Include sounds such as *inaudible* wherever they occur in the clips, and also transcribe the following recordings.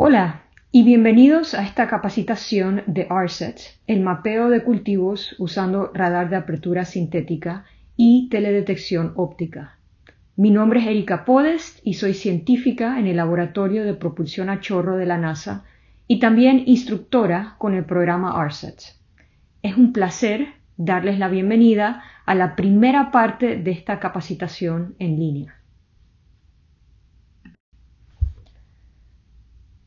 Hola y bienvenidos a esta capacitación de RSET, el mapeo de cultivos usando radar de apertura sintética y teledetección óptica. Mi nombre es Erika Podest y soy científica en el Laboratorio de Propulsión a Chorro de la NASA y también instructora con el programa RSET. Es un placer darles la bienvenida a la primera parte de esta capacitación en línea.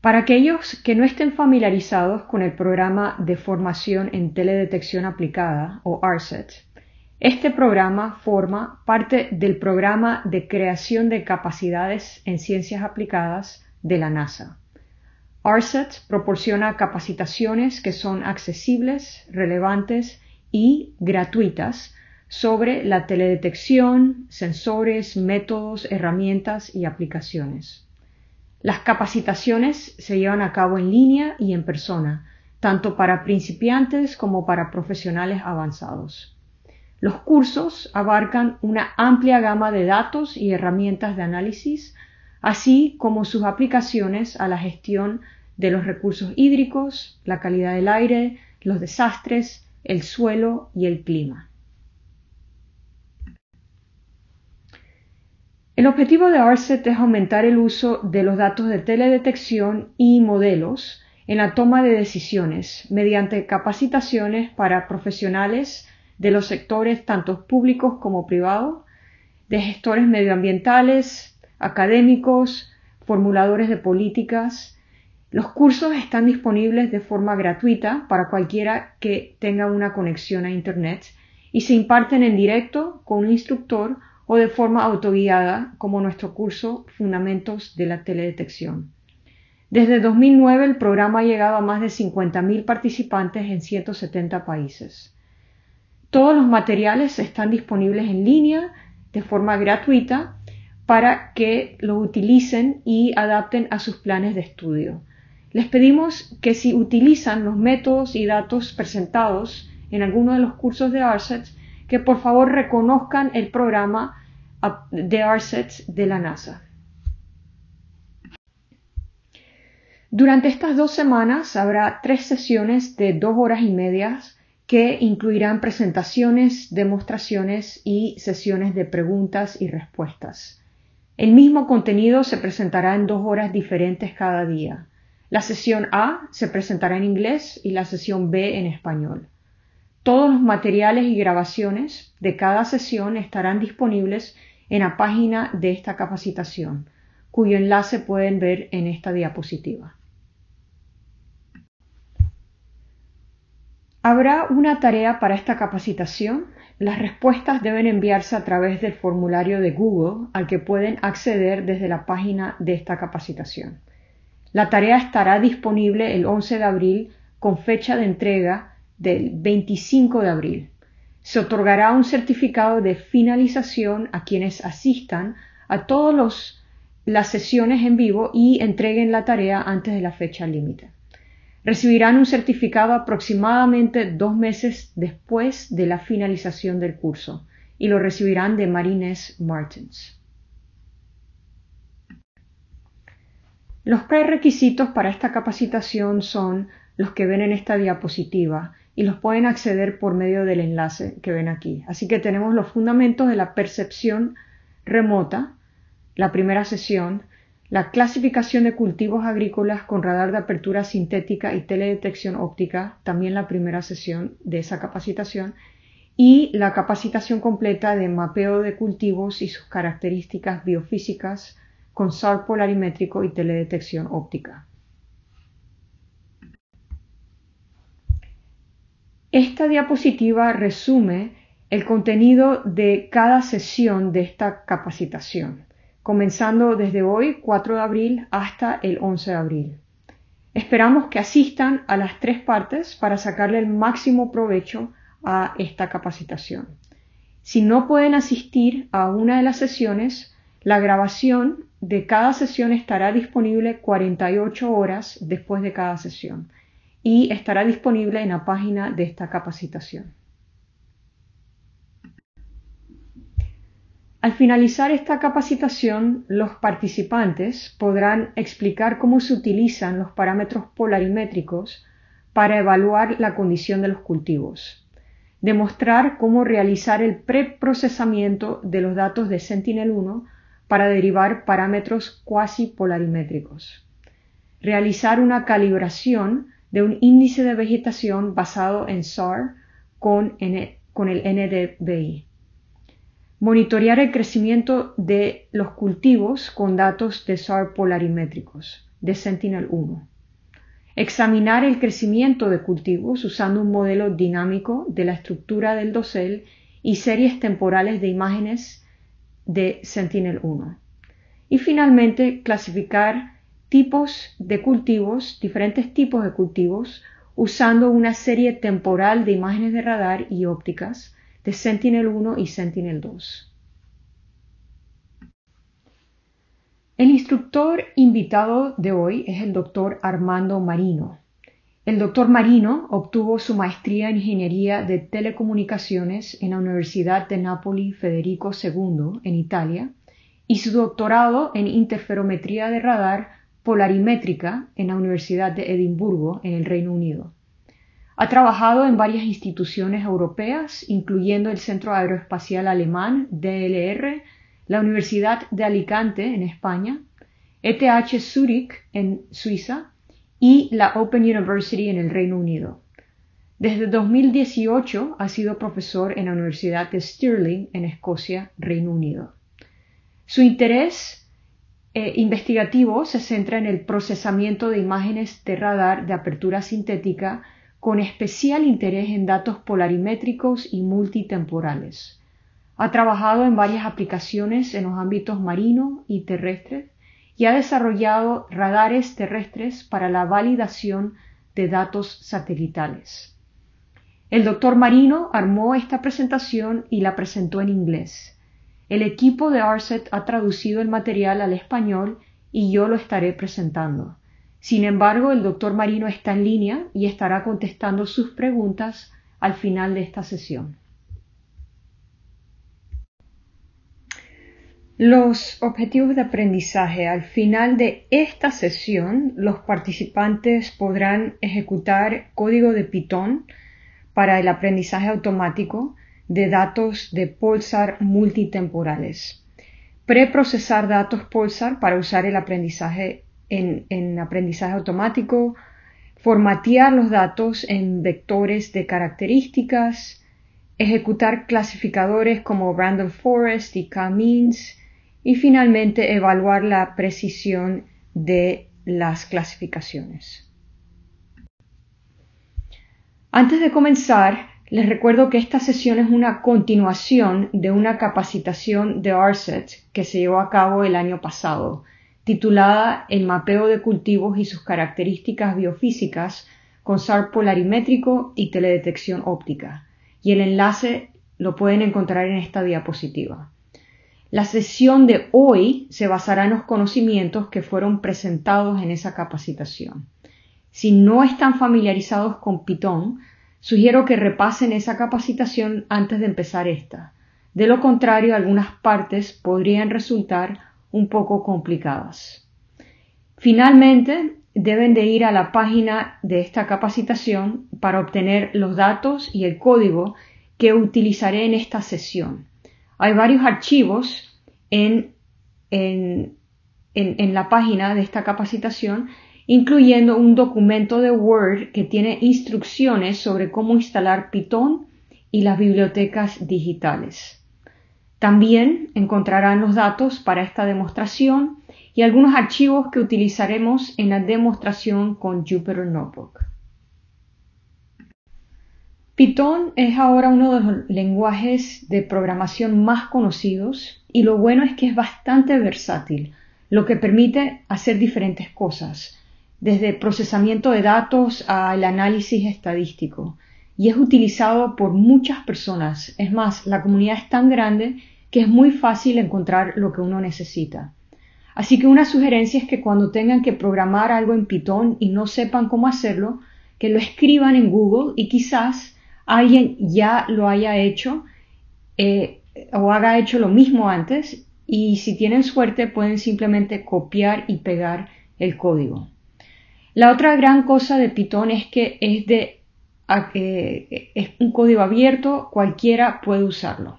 Para aquellos que no estén familiarizados con el programa de formación en teledetección aplicada o ARSET, este programa forma parte del programa de creación de capacidades en ciencias aplicadas de la NASA. ARSET proporciona capacitaciones que son accesibles, relevantes y gratuitas sobre la teledetección, sensores, métodos, herramientas y aplicaciones. Las capacitaciones se llevan a cabo en línea y en persona, tanto para principiantes como para profesionales avanzados. Los cursos abarcan una amplia gama de datos y herramientas de análisis, así como sus aplicaciones a la gestión de los recursos hídricos, la calidad del aire, los desastres, el suelo y el clima. El objetivo de orset es aumentar el uso de los datos de teledetección y modelos en la toma de decisiones mediante capacitaciones para profesionales de los sectores tanto públicos como privados, de gestores medioambientales, académicos, formuladores de políticas. Los cursos están disponibles de forma gratuita para cualquiera que tenga una conexión a Internet y se imparten en directo con un instructor o de forma autoguiada como nuestro curso Fundamentos de la Teledetección. Desde 2009 el programa ha llegado a más de 50.000 participantes en 170 países. Todos los materiales están disponibles en línea de forma gratuita para que los utilicen y adapten a sus planes de estudio. Les pedimos que si utilizan los métodos y datos presentados en alguno de los cursos de ARSET, que por favor reconozcan el programa de ARSETS de la NASA. Durante estas dos semanas habrá tres sesiones de dos horas y medias que incluirán presentaciones, demostraciones y sesiones de preguntas y respuestas. El mismo contenido se presentará en dos horas diferentes cada día. La sesión A se presentará en inglés y la sesión B en español. Todos los materiales y grabaciones de cada sesión estarán disponibles en la página de esta capacitación, cuyo enlace pueden ver en esta diapositiva. Habrá una tarea para esta capacitación. Las respuestas deben enviarse a través del formulario de Google al que pueden acceder desde la página de esta capacitación. La tarea estará disponible el 11 de abril con fecha de entrega del 25 de abril. Se otorgará un certificado de finalización a quienes asistan a todas las sesiones en vivo y entreguen la tarea antes de la fecha límite. Recibirán un certificado aproximadamente dos meses después de la finalización del curso y lo recibirán de Marines Martins. Los prerequisitos para esta capacitación son los que ven en esta diapositiva y los pueden acceder por medio del enlace que ven aquí. Así que tenemos los fundamentos de la percepción remota, la primera sesión, la clasificación de cultivos agrícolas con radar de apertura sintética y teledetección óptica, también la primera sesión de esa capacitación, y la capacitación completa de mapeo de cultivos y sus características biofísicas con SAR polarimétrico y teledetección óptica. Esta diapositiva resume el contenido de cada sesión de esta capacitación, comenzando desde hoy 4 de abril hasta el 11 de abril. Esperamos que asistan a las tres partes para sacarle el máximo provecho a esta capacitación. Si no pueden asistir a una de las sesiones, la grabación de cada sesión estará disponible 48 horas después de cada sesión y estará disponible en la página de esta capacitación. Al finalizar esta capacitación, los participantes podrán explicar cómo se utilizan los parámetros polarimétricos para evaluar la condición de los cultivos, demostrar cómo realizar el preprocesamiento de los datos de Sentinel-1 para derivar parámetros cuasi polarimétricos, realizar una calibración de un índice de vegetación basado en SAR con, el NDVI. Monitorear el crecimiento de los cultivos con datos de SAR polarimétricos de Sentinel-1. Examinar el crecimiento de cultivos usando un modelo dinámico de la estructura del dosel y series temporales de imágenes de Sentinel-1. Y finalmente, clasificar tipos de cultivos, diferentes tipos de cultivos, usando una serie temporal de imágenes de radar y ópticas de Sentinel-1 y Sentinel-2. El instructor invitado de hoy es el doctor Armando Marino. El doctor Marino obtuvo su maestría en Ingeniería de Telecomunicaciones en la Universidad de Napoli Federico II, en Italia, y su doctorado en Interferometría de Radar polarimétrica en la Universidad de Edimburgo, en el Reino Unido. Ha trabajado en varias instituciones europeas, incluyendo el Centro Aeroespacial Alemán, DLR, la Universidad de Alicante, en España, ETH Zurich, en Suiza, y la Open University, en el Reino Unido. Desde 2018 ha sido profesor en la Universidad de Stirling, en Escocia, Reino Unido. Su interés eh, investigativo se centra en el procesamiento de imágenes de radar de apertura sintética con especial interés en datos polarimétricos y multitemporales. Ha trabajado en varias aplicaciones en los ámbitos marino y terrestre y ha desarrollado radares terrestres para la validación de datos satelitales. El doctor Marino armó esta presentación y la presentó en inglés. El equipo de Arset ha traducido el material al español y yo lo estaré presentando. Sin embargo, el doctor Marino está en línea y estará contestando sus preguntas al final de esta sesión. Los objetivos de aprendizaje. Al final de esta sesión, los participantes podrán ejecutar código de Python para el aprendizaje automático de datos de Pulsar multitemporales. Preprocesar datos Pulsar para usar el aprendizaje en, en aprendizaje automático, formatear los datos en vectores de características, ejecutar clasificadores como Random Forest y K-means y finalmente evaluar la precisión de las clasificaciones. Antes de comenzar, les recuerdo que esta sesión es una continuación de una capacitación de ARSET que se llevó a cabo el año pasado, titulada El mapeo de cultivos y sus características biofísicas con SAR polarimétrico y teledetección óptica. Y el enlace lo pueden encontrar en esta diapositiva. La sesión de hoy se basará en los conocimientos que fueron presentados en esa capacitación. Si no están familiarizados con Python, Sugiero que repasen esa capacitación antes de empezar esta. De lo contrario, algunas partes podrían resultar un poco complicadas. Finalmente, deben de ir a la página de esta capacitación para obtener los datos y el código que utilizaré en esta sesión. Hay varios archivos en, en la página de esta capacitación incluyendo un documento de Word que tiene instrucciones sobre cómo instalar Python y las bibliotecas digitales. También encontrarán los datos para esta demostración y algunos archivos que utilizaremos en la demostración con Jupyter Notebook. Python es ahora uno de los lenguajes de programación más conocidos y lo bueno es que es bastante versátil, lo que permite hacer diferentes cosas desde el procesamiento de datos al análisis estadístico y es utilizado por muchas personas. Es más, la comunidad es tan grande que es muy fácil encontrar lo que uno necesita. Así que una sugerencia es que cuando tengan que programar algo en Python y no sepan cómo hacerlo, que lo escriban en Google y quizás alguien ya lo haya hecho eh, o haga hecho lo mismo antes y si tienen suerte pueden simplemente copiar y pegar el código. La otra gran cosa de Python es que es, de, eh, es un código abierto, cualquiera puede usarlo.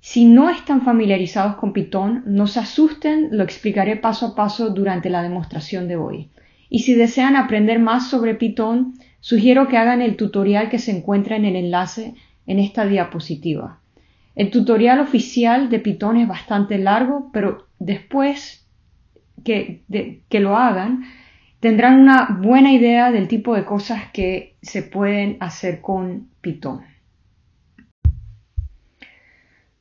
Si no están familiarizados con Python, no se asusten, lo explicaré paso a paso durante la demostración de hoy. Y si desean aprender más sobre Python, sugiero que hagan el tutorial que se encuentra en el enlace en esta diapositiva. El tutorial oficial de Python es bastante largo, pero después que lo hagan, tendrán una buena idea del tipo de cosas que se pueden hacer con Python.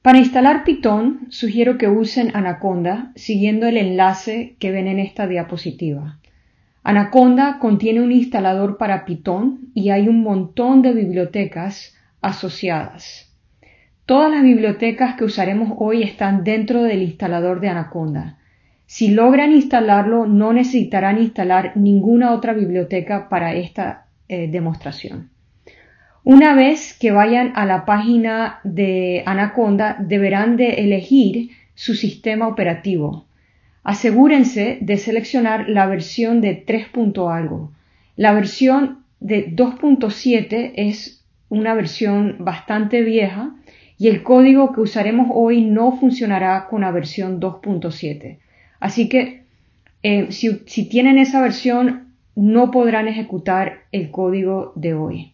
Para instalar Python, sugiero que usen Anaconda siguiendo el enlace que ven en esta diapositiva. Anaconda contiene un instalador para Python y hay un montón de bibliotecas asociadas. Todas las bibliotecas que usaremos hoy están dentro del instalador de Anaconda. Si logran instalarlo, no necesitarán instalar ninguna otra biblioteca para esta eh, demostración. Una vez que vayan a la página de Anaconda, deberán de elegir su sistema operativo. Asegúrense de seleccionar la versión de 3. algo. La versión de 2.7 es una versión bastante vieja y el código que usaremos hoy no funcionará con la versión 2.7. Así que eh, si, si tienen esa versión, no podrán ejecutar el código de hoy.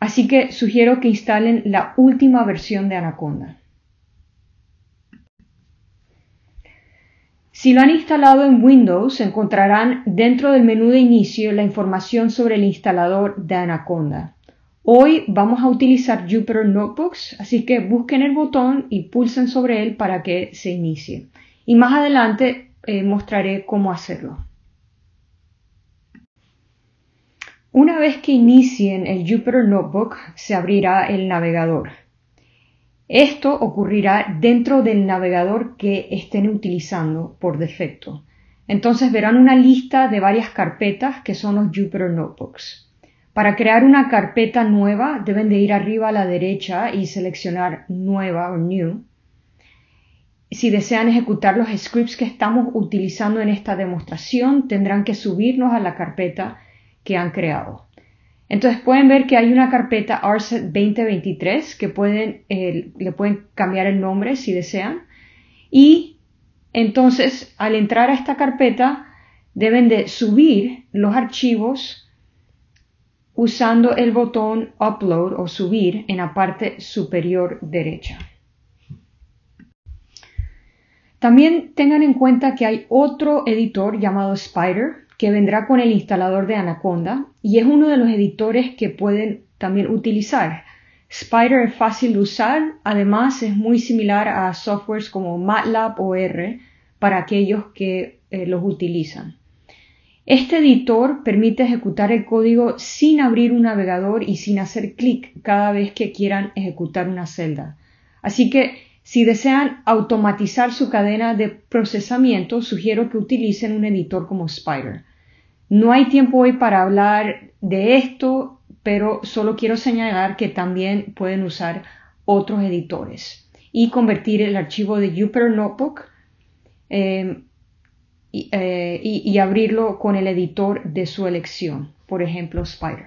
Así que sugiero que instalen la última versión de Anaconda. Si lo han instalado en Windows, encontrarán dentro del menú de inicio la información sobre el instalador de Anaconda. Hoy vamos a utilizar Jupyter Notebooks, así que busquen el botón y pulsen sobre él para que se inicie y más adelante eh, mostraré cómo hacerlo. Una vez que inicien el Jupyter Notebook, se abrirá el navegador. Esto ocurrirá dentro del navegador que estén utilizando por defecto. Entonces verán una lista de varias carpetas que son los Jupyter Notebooks. Para crear una carpeta nueva deben de ir arriba a la derecha y seleccionar Nueva o New si desean ejecutar los scripts que estamos utilizando en esta demostración, tendrán que subirnos a la carpeta que han creado. Entonces pueden ver que hay una carpeta RSET 2023 que pueden, eh, le pueden cambiar el nombre si desean. Y entonces al entrar a esta carpeta deben de subir los archivos usando el botón Upload o Subir en la parte superior derecha. También tengan en cuenta que hay otro editor llamado Spider que vendrá con el instalador de Anaconda y es uno de los editores que pueden también utilizar. Spider es fácil de usar, además es muy similar a softwares como MATLAB o R para aquellos que eh, los utilizan. Este editor permite ejecutar el código sin abrir un navegador y sin hacer clic cada vez que quieran ejecutar una celda. Así que si desean automatizar su cadena de procesamiento, sugiero que utilicen un editor como Spider. No hay tiempo hoy para hablar de esto, pero solo quiero señalar que también pueden usar otros editores y convertir el archivo de Jupyter Notebook em, eh, y, y abrirlo con el editor de su elección, por ejemplo Spider.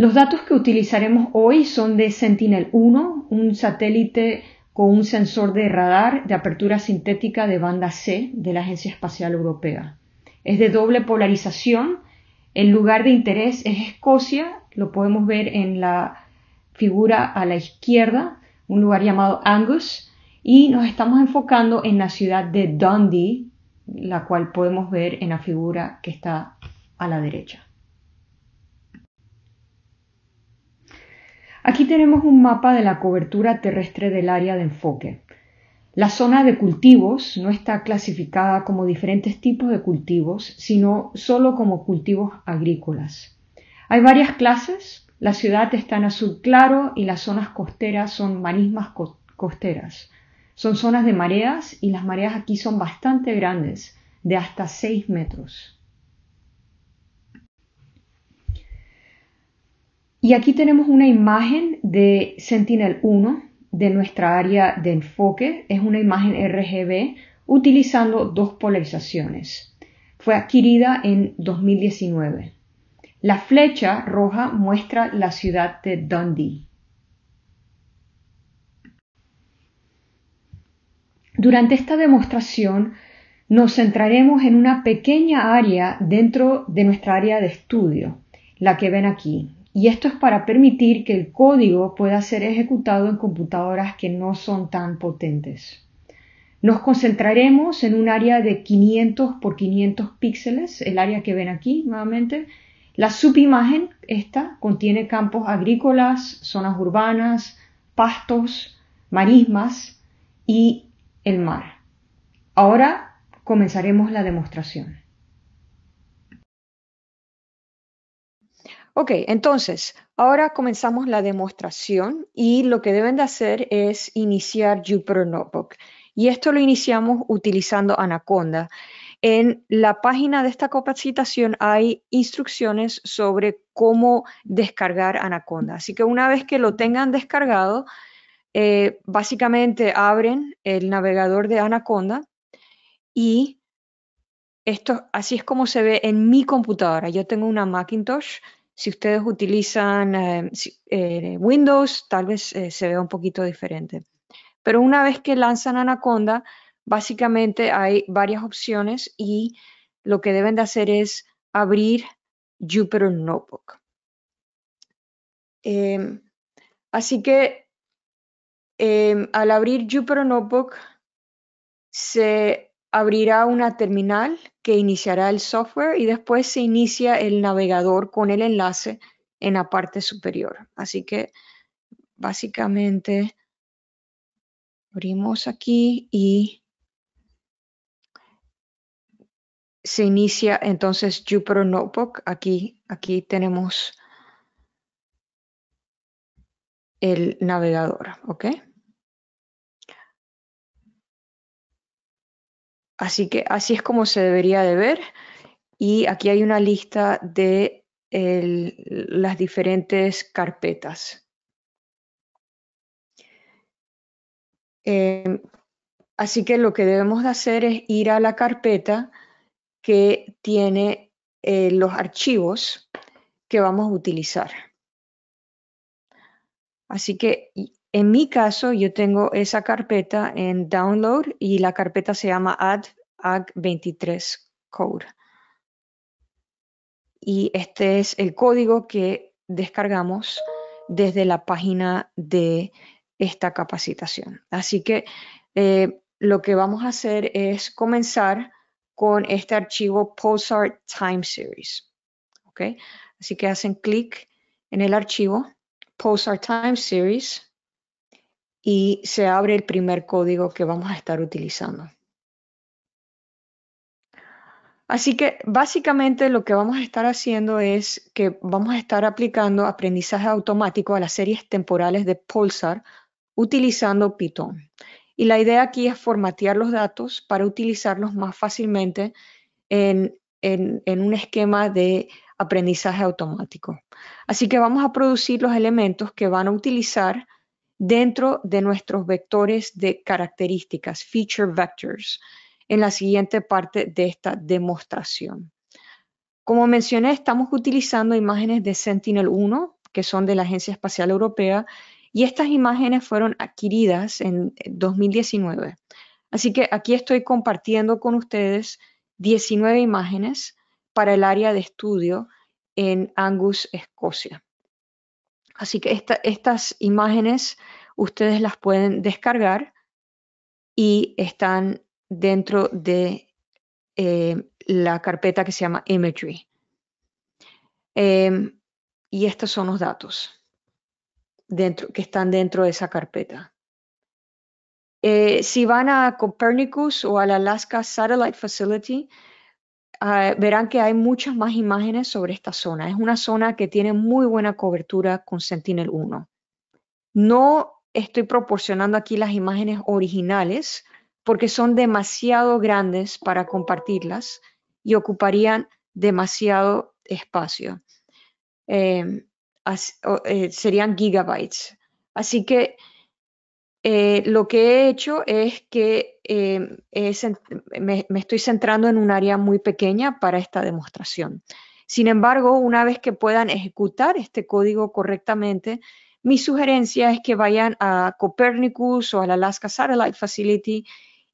Los datos que utilizaremos hoy son de Sentinel-1, un satélite con un sensor de radar de apertura sintética de banda C de la Agencia Espacial Europea. Es de doble polarización. El lugar de interés es Escocia, lo podemos ver en la figura a la izquierda, un lugar llamado Angus, y nos estamos enfocando en la ciudad de Dundee, la cual podemos ver en la figura que está a la derecha. Aquí tenemos un mapa de la cobertura terrestre del área de enfoque. La zona de cultivos no está clasificada como diferentes tipos de cultivos, sino solo como cultivos agrícolas. Hay varias clases. La ciudad está en azul claro y las zonas costeras son marismas costeras. Son zonas de mareas y las mareas aquí son bastante grandes, de hasta 6 metros. Y aquí tenemos una imagen de Sentinel-1 de nuestra área de enfoque. Es una imagen RGB utilizando dos polarizaciones. Fue adquirida en 2019. La flecha roja muestra la ciudad de Dundee. Durante esta demostración nos centraremos en una pequeña área dentro de nuestra área de estudio, la que ven aquí, y esto es para permitir que el código pueda ser ejecutado en computadoras que no son tan potentes. Nos concentraremos en un área de 500 por 500 píxeles, el área que ven aquí nuevamente. La subimagen, esta, contiene campos agrícolas, zonas urbanas, pastos, marismas y el mar. Ahora comenzaremos la demostración. Ok, entonces, ahora comenzamos la demostración y lo que deben de hacer es iniciar Jupyter Notebook. Y esto lo iniciamos utilizando Anaconda. En la página de esta capacitación hay instrucciones sobre cómo descargar Anaconda. Así que una vez que lo tengan descargado, eh, básicamente abren el navegador de Anaconda y esto así es como se ve en mi computadora. Yo tengo una Macintosh si ustedes utilizan eh, eh, Windows, tal vez eh, se vea un poquito diferente. Pero una vez que lanzan Anaconda, básicamente hay varias opciones y lo que deben de hacer es abrir Jupyter Notebook. Em, así que em, al abrir Jupyter Notebook se abrirá una terminal que iniciará el software y después se inicia el navegador con el enlace en la parte superior. Así que básicamente abrimos aquí y se inicia entonces Jupyter Notebook. Aquí, aquí tenemos el navegador, ¿ok? Así que así es como se debería de ver. Y aquí hay una lista de las diferentes carpetas. Em, así que lo que debemos de hacer es ir a la carpeta que tiene eh, los archivos que vamos a utilizar. Así que en mi caso, yo tengo esa carpeta en download y la carpeta se llama add ag23 code. Y este es el código que descargamos desde la página de esta capacitación. Así que eh, lo que vamos a hacer es comenzar con este archivo Pulsar Time Series. ¿okay? Así que hacen clic en el archivo Pulsar Time Series y se abre el primer código que vamos a estar utilizando. Así que básicamente lo que vamos a estar haciendo es que vamos a estar aplicando aprendizaje automático a las series temporales de Pulsar utilizando Python. Y la idea aquí es formatear los datos para utilizarlos más fácilmente en, un esquema de aprendizaje automático. Así que vamos a producir los elementos que van a utilizar dentro de nuestros vectores de características, feature vectors, en la siguiente parte de esta demostración. Como mencioné, estamos utilizando imágenes de Sentinel-1, que son de la Agencia Espacial Europea, y estas imágenes fueron adquiridas en 2019. Así que aquí estoy compartiendo con ustedes 19 imágenes para el área de estudio en Angus, Escocia. Así que estas imágenes ustedes las pueden descargar y están dentro de eh, la carpeta que se llama Imagery. Em, y estos son los datos dentro, que están dentro de esa carpeta. Eh, si van a Copernicus o al Alaska Satellite Facility, Ah, verán que hay muchas más imágenes sobre esta zona. Es una zona que tiene muy buena cobertura con Sentinel-1. No estoy proporcionando aquí las imágenes originales porque son demasiado grandes para compartirlas y ocuparían demasiado espacio. Em, eh, serían gigabytes. Así que eh, lo que he hecho es que eh, me, estoy centrando en un área muy pequeña para esta demostración. Sin embargo, una vez que puedan ejecutar este código correctamente, mi sugerencia es que vayan a Copernicus o al Alaska Satellite Facility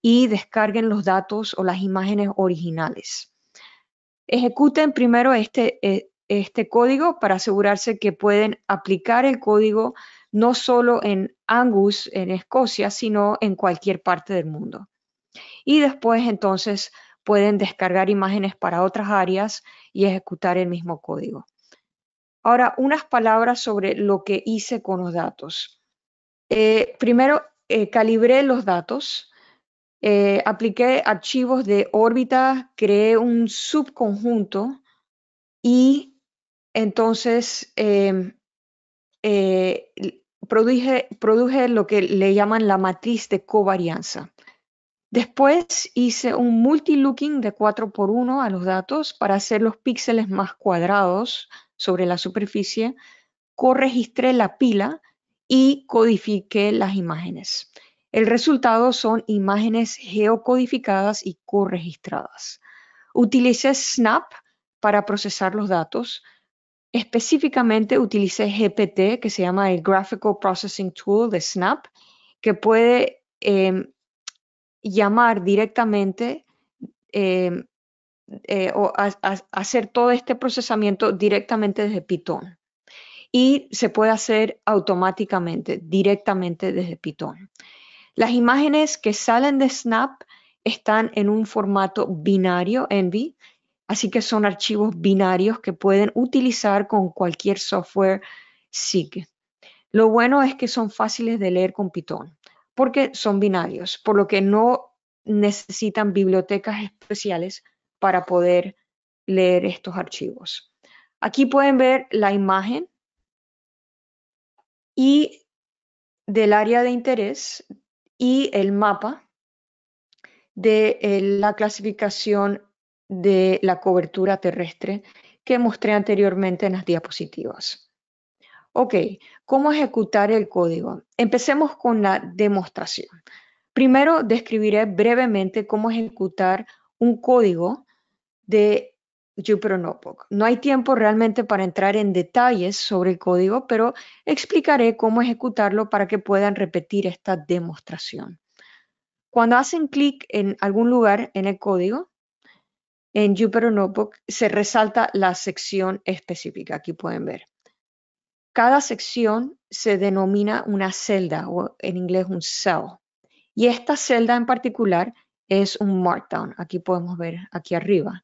y descarguen los datos o las imágenes originales. Ejecuten primero este, eh, este código para asegurarse que pueden aplicar el código no solo en Angus, en Escocia, sino en cualquier parte del mundo. Y después entonces pueden descargar imágenes para otras áreas y ejecutar el mismo código. Ahora, unas palabras sobre lo que hice con los datos. Eh, primero, eh, calibré los datos, eh, apliqué archivos de órbita, creé un subconjunto y entonces em, eh, produje, lo que le llaman la matriz de covarianza. Después hice un multi-looking de 4x1 a los datos para hacer los píxeles más cuadrados sobre la superficie, corregistré la pila y codifiqué las imágenes. El resultado son imágenes geocodificadas y corregistradas. Utilicé Snap para procesar los datos, Específicamente utilicé GPT, que se llama el Graphical Processing Tool de Snap, que puede em, llamar directamente em, eh, o hacer todo este procesamiento directamente desde Python. Y se puede hacer automáticamente, directamente desde Python. Las imágenes que salen de Snap están en un formato binario, Envy, Así que son archivos binarios que pueden utilizar con cualquier software SIG. Lo bueno es que son fáciles de leer con Python, porque son binarios, por lo que no necesitan bibliotecas especiales para poder leer estos archivos. Aquí pueden ver la imagen y del área de interés y el mapa de eh, la clasificación de la cobertura terrestre que mostré anteriormente en las diapositivas. Ok, ¿cómo ejecutar el código? Empecemos con la demostración. Primero describiré brevemente cómo ejecutar un código de Jupyter Notebook. No hay tiempo realmente para entrar en detalles sobre el código, pero explicaré cómo ejecutarlo para que puedan repetir esta demostración. Cuando hacen clic en algún lugar en el código, en Jupyter Notebook se resalta la sección específica. Aquí pueden ver. Cada sección se denomina una celda o en inglés un cell. Y esta celda en particular es un markdown. Aquí podemos ver aquí arriba.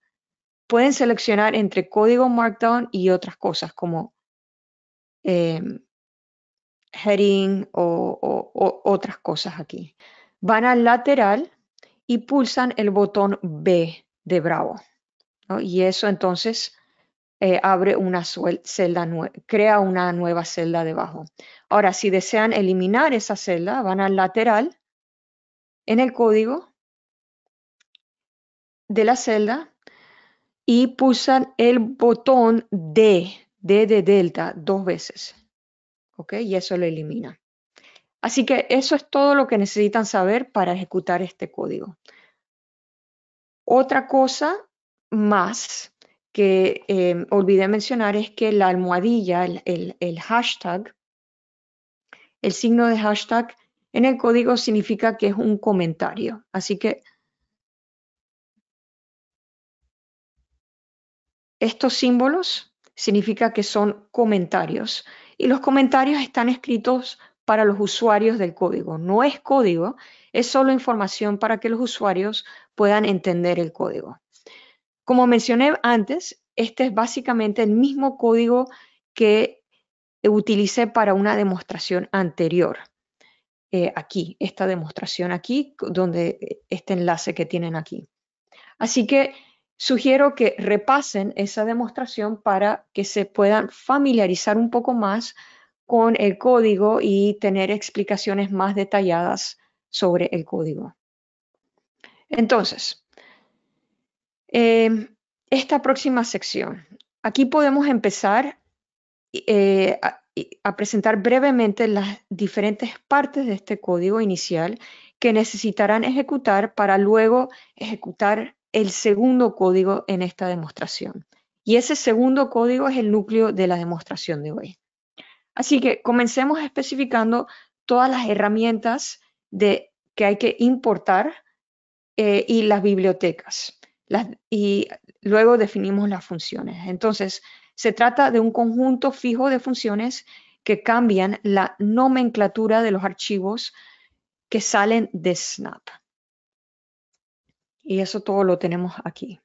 Pueden seleccionar entre código markdown y otras cosas como em, heading o, o otras cosas aquí. Van al lateral y pulsan el botón B de Bravo. Y eso entonces eh, abre una celda crea una nueva celda debajo. Ahora, si desean eliminar esa celda, van al lateral en el código de la celda y pulsan el botón D, D de delta, dos veces. ¿Ok? Y eso lo elimina. Así que eso es todo lo que necesitan saber para ejecutar este código. Otra cosa más que em, olvidé mencionar es que la almohadilla, el hashtag, el signo de hashtag en el código significa que es un comentario. Así que estos símbolos significa que son comentarios. Y los comentarios están escritos para los usuarios del código. No es código, es solo información para que los usuarios puedan entender el código. Como mencioné antes, este es básicamente el mismo código que utilicé para una demostración anterior. Eh, aquí, esta demostración aquí, donde eh, este enlace que tienen aquí. Así que sugiero que repasen esa demostración para que se puedan familiarizar un poco más con el código y tener explicaciones más detalladas sobre el código. Entonces, em, esta próxima sección, aquí podemos empezar eh, a presentar brevemente las diferentes partes de este código inicial que necesitarán ejecutar para luego ejecutar el segundo código en esta demostración. Y ese segundo código es el núcleo de la demostración de hoy. Así que comencemos especificando todas las herramientas de, que hay que importar eh, y las bibliotecas. y luego definimos las funciones. Entonces, se trata de un conjunto fijo de funciones que cambian la nomenclatura de los archivos que salen de Snap. Y eso todo lo tenemos aquí.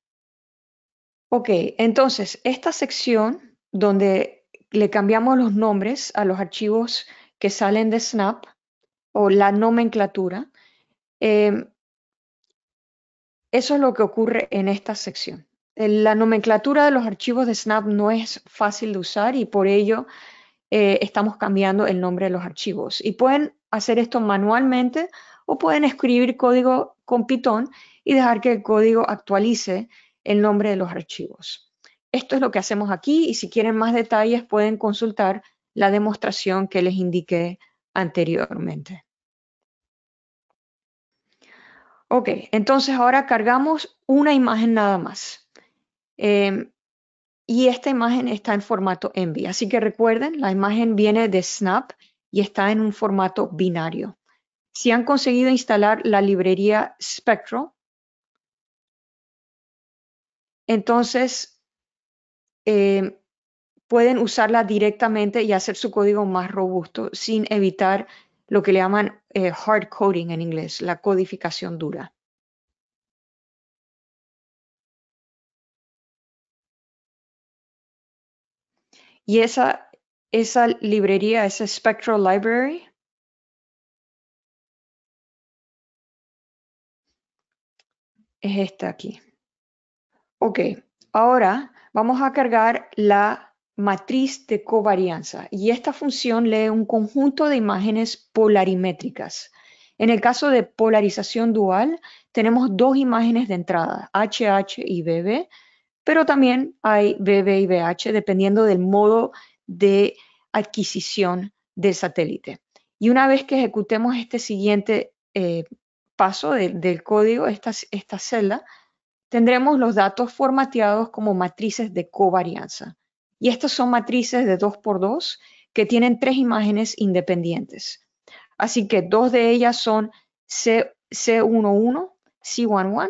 Ok, entonces, esta sección donde le cambiamos los nombres a los archivos que salen de Snap o la nomenclatura. Em, eso es lo que ocurre en esta sección. La nomenclatura de los archivos de Snap no es fácil de usar y por ello eh, estamos cambiando el nombre de los archivos. Y pueden hacer esto manualmente o pueden escribir código con Python y dejar que el código actualice el nombre de los archivos. Esto es lo que hacemos aquí y si quieren más detalles pueden consultar la demostración que les indiqué anteriormente. Ok, entonces ahora cargamos una imagen nada más. Em, y esta imagen está en formato Envy. Así que recuerden, la imagen viene de Snap y está en un formato binario. Si han conseguido instalar la librería Spectral, entonces em, pueden usarla directamente y hacer su código más robusto sin evitar lo que le llaman eh, hard coding en inglés, la codificación dura. Y esa, esa librería, esa Spectral Library, es esta aquí. Ok, ahora vamos a cargar la matriz de covarianza y esta función lee un conjunto de imágenes polarimétricas. En el caso de polarización dual, tenemos dos imágenes de entrada, HH y BB, pero también hay BB y BH dependiendo del modo de adquisición del satélite. Y una vez que ejecutemos este siguiente eh, paso del código, esta, esta celda, tendremos los datos formateados como matrices de covarianza. Y estas son matrices de 2x2 que tienen tres imágenes independientes. Así que dos de ellas son C, 11 C11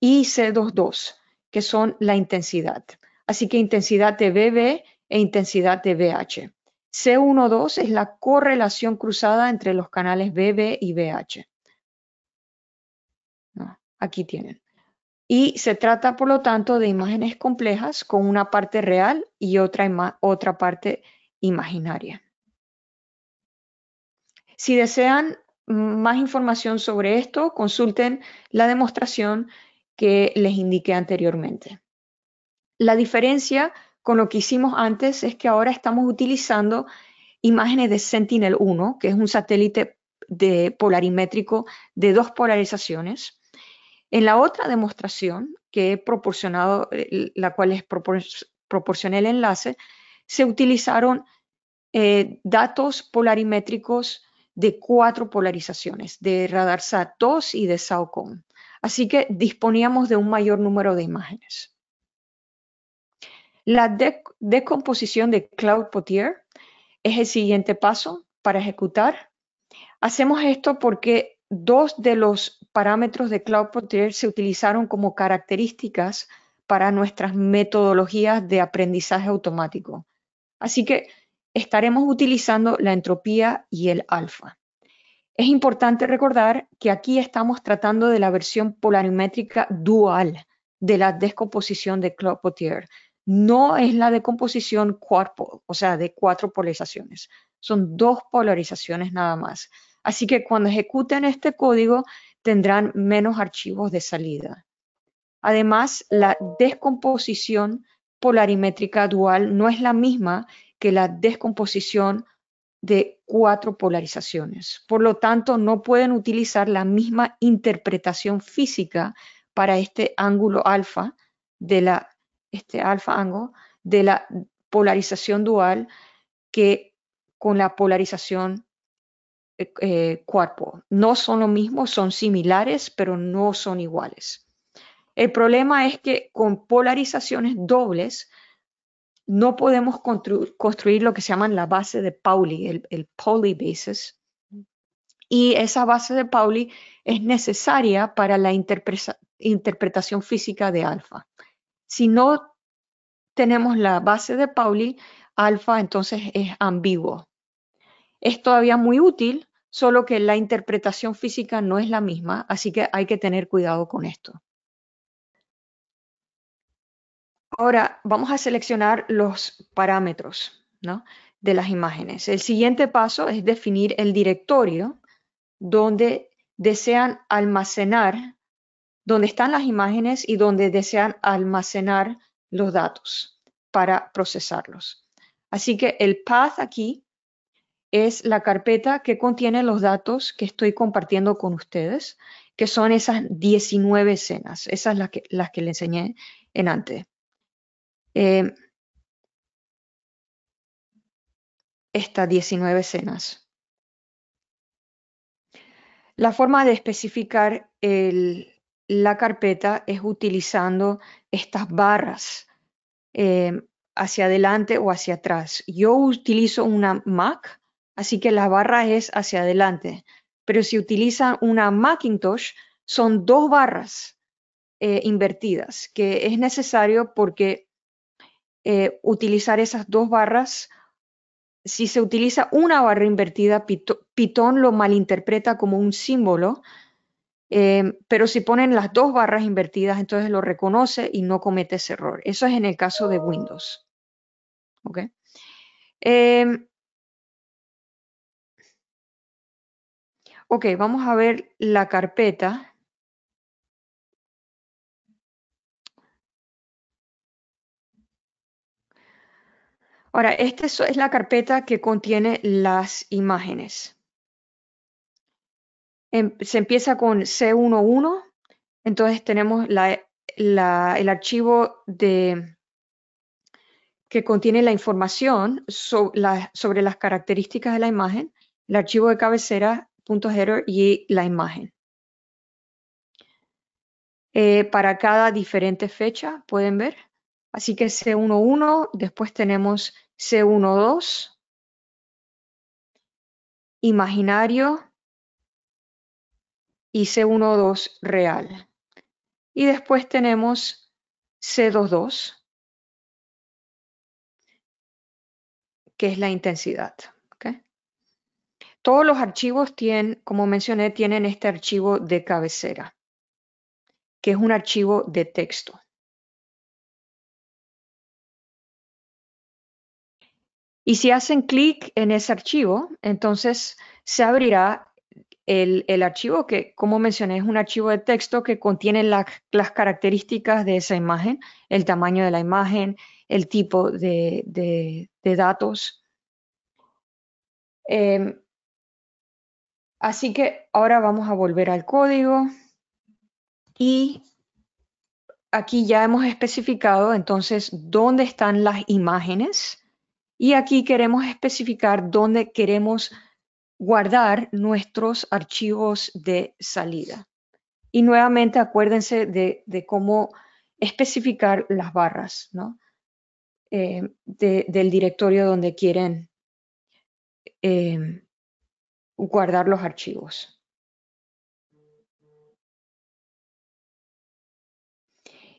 y C22, que son la intensidad. Así que intensidad de BB e intensidad de BH. C12 es la correlación cruzada entre los canales BB y BH. Aquí tienen. Y se trata, por lo tanto, de imágenes complejas con una parte real y otra, otra parte imaginaria. Si desean más información sobre esto, consulten la demostración que les indiqué anteriormente. La diferencia con lo que hicimos antes es que ahora estamos utilizando imágenes de Sentinel-1, que es un satélite de polarimétrico de dos polarizaciones. En la otra demostración que he proporcionado, eh, la cual les proporcioné el enlace, se utilizaron eh, datos polarimétricos de cuatro polarizaciones, de RadarSat 2 y de SAOCOM. Así que disponíamos de un mayor número de imágenes. La descomposición de Cloud Potier es el siguiente paso para ejecutar. Hacemos esto porque dos de los parámetros de Cloud Potier se utilizaron como características para nuestras metodologías de aprendizaje automático. Así que estaremos utilizando la entropía y el alfa. Es importante recordar que aquí estamos tratando de la versión polarimétrica dual de la descomposición de Potier. No es la descomposición cuerpo o sea, de cuatro polarizaciones. Son dos polarizaciones nada más. Así que cuando ejecuten este código, tendrán menos archivos de salida. Además, la descomposición polarimétrica dual no es la misma que la descomposición de cuatro polarizaciones. Por lo tanto, no pueden utilizar la misma interpretación física para este ángulo alfa de la este alfa ángulo de la polarización dual que con la polarización eh, eh, cuerpo. No son lo mismo, son similares, pero no son iguales. El problema es que con polarizaciones dobles no podemos construir lo que se llama la base de Pauli, el, el Pauli basis. Y esa base de Pauli es necesaria para la interpretación física de alfa. Si no tenemos la base de Pauli, alfa entonces es ambiguo. Es todavía muy útil solo que la interpretación física no es la misma, así que hay que tener cuidado con esto. Ahora vamos a seleccionar los parámetros de las imágenes. El siguiente paso es definir el directorio donde desean almacenar, donde están las imágenes y donde desean almacenar los datos para procesarlos. Así que el path aquí es la carpeta que contiene los datos que estoy compartiendo con ustedes, que son esas 19 escenas, esas las que, las que le enseñé en antes. Em, estas 19 escenas. La forma de especificar la carpeta es utilizando estas barras em, hacia adelante o hacia atrás. Yo utilizo una Mac así que la barra es hacia adelante. Pero si utilizan una Macintosh, son dos barras eh, invertidas, que es necesario porque eh, utilizar esas dos barras, si se utiliza una barra invertida, Python lo malinterpreta como un símbolo, em, pero si ponen las dos barras invertidas, entonces lo reconoce y no comete ese error. Eso es en el caso de Windows. ¿Ok? Em, Ok, vamos a ver la carpeta. Ahora, esta es la carpeta que contiene las imágenes. Em, se empieza con C11, entonces tenemos el archivo de, que contiene la información sobre las características de la imagen, el archivo de cabecera y la imagen. Eh, para cada diferente fecha, pueden ver. Así que C11, después tenemos C12, imaginario y C12 real. Y después tenemos C22, que es la intensidad. Todos los archivos tienen, como mencioné, tienen este archivo de cabecera, que es un archivo de texto. Y si hacen clic en ese archivo, entonces se abrirá el, archivo que, como mencioné, es un archivo de texto que contiene las características de esa imagen, el tamaño de la imagen, el tipo de, datos. Em, Así que ahora vamos a volver al código y aquí ya hemos especificado entonces dónde están las imágenes y aquí queremos especificar dónde queremos guardar nuestros archivos de salida. Y nuevamente acuérdense de, cómo especificar las barras eh, del directorio donde quieren eh, guardar los archivos.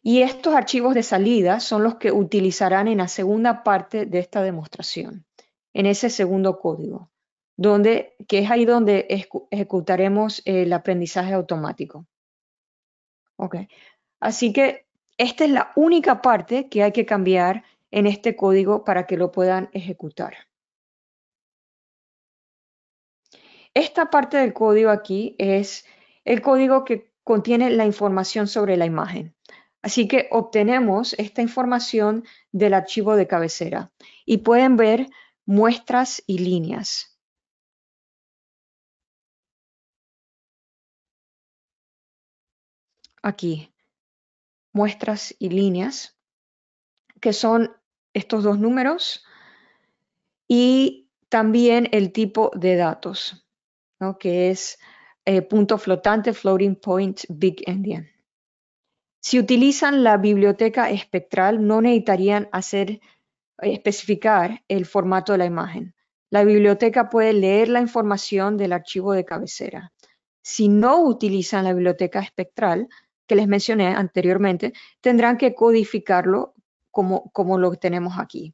Y estos archivos de salida son los que utilizarán en la segunda parte de esta demostración, en ese segundo código, donde, que es ahí donde ejecutaremos el aprendizaje automático. Así que esta es la única parte que hay que cambiar en este código para que lo puedan ejecutar. Esta parte del código aquí es el código que contiene la información sobre la imagen. Así que obtenemos esta información del archivo de cabecera y pueden ver muestras y líneas. Aquí, muestras y líneas, que son estos dos números y también el tipo de datos que es eh, punto flotante, floating point, big endian. Si utilizan la biblioteca espectral, no necesitarían hacer, eh, especificar el formato de la imagen. La biblioteca puede leer la información del archivo de cabecera. Si no utilizan la biblioteca espectral, que les mencioné anteriormente, tendrán que codificarlo como, como lo tenemos aquí.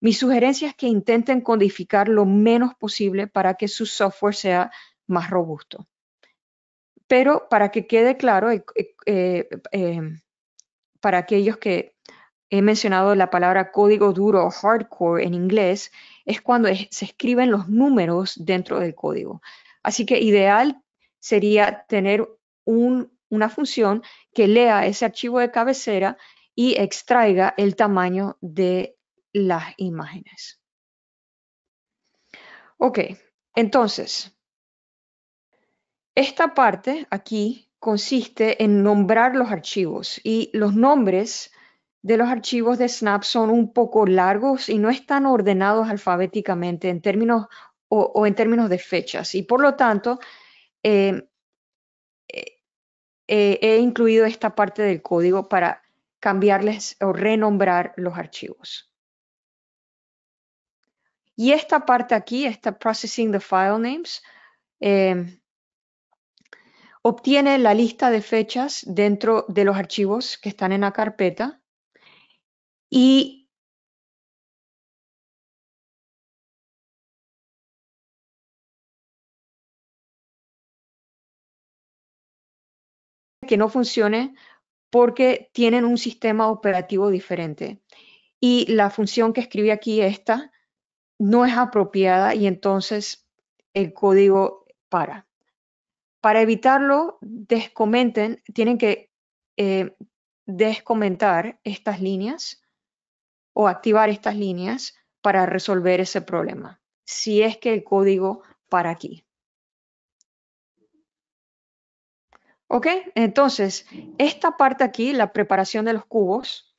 Mi sugerencia es que intenten codificar lo menos posible para que su software sea más robusto. Pero para que quede claro, eh, eh, eh, em, para aquellos que he mencionado la palabra código duro o hardcore en inglés, es cuando se escriben los números dentro del código. Así que ideal sería tener una función que lea ese archivo de cabecera y extraiga el tamaño de las imágenes. Ok, entonces, esta parte aquí consiste en nombrar los archivos y los nombres de los archivos de Snap son un poco largos y no están ordenados alfabéticamente en términos o, en términos de fechas y por lo tanto eh, eh, eh, he incluido esta parte del código para cambiarles o renombrar los archivos. Y esta parte aquí, esta Processing the File Names, em, obtiene la lista de fechas dentro de los archivos que están en la carpeta y que no funcione porque tienen un sistema operativo diferente. Y la función que escribí aquí, esta, no es apropiada y entonces el código para. Para evitarlo, descomenten, tienen que eh, descomentar estas líneas o activar estas líneas para resolver ese problema, si es que el código para aquí. ¿Ok? Entonces, esta parte aquí, la preparación de los cubos,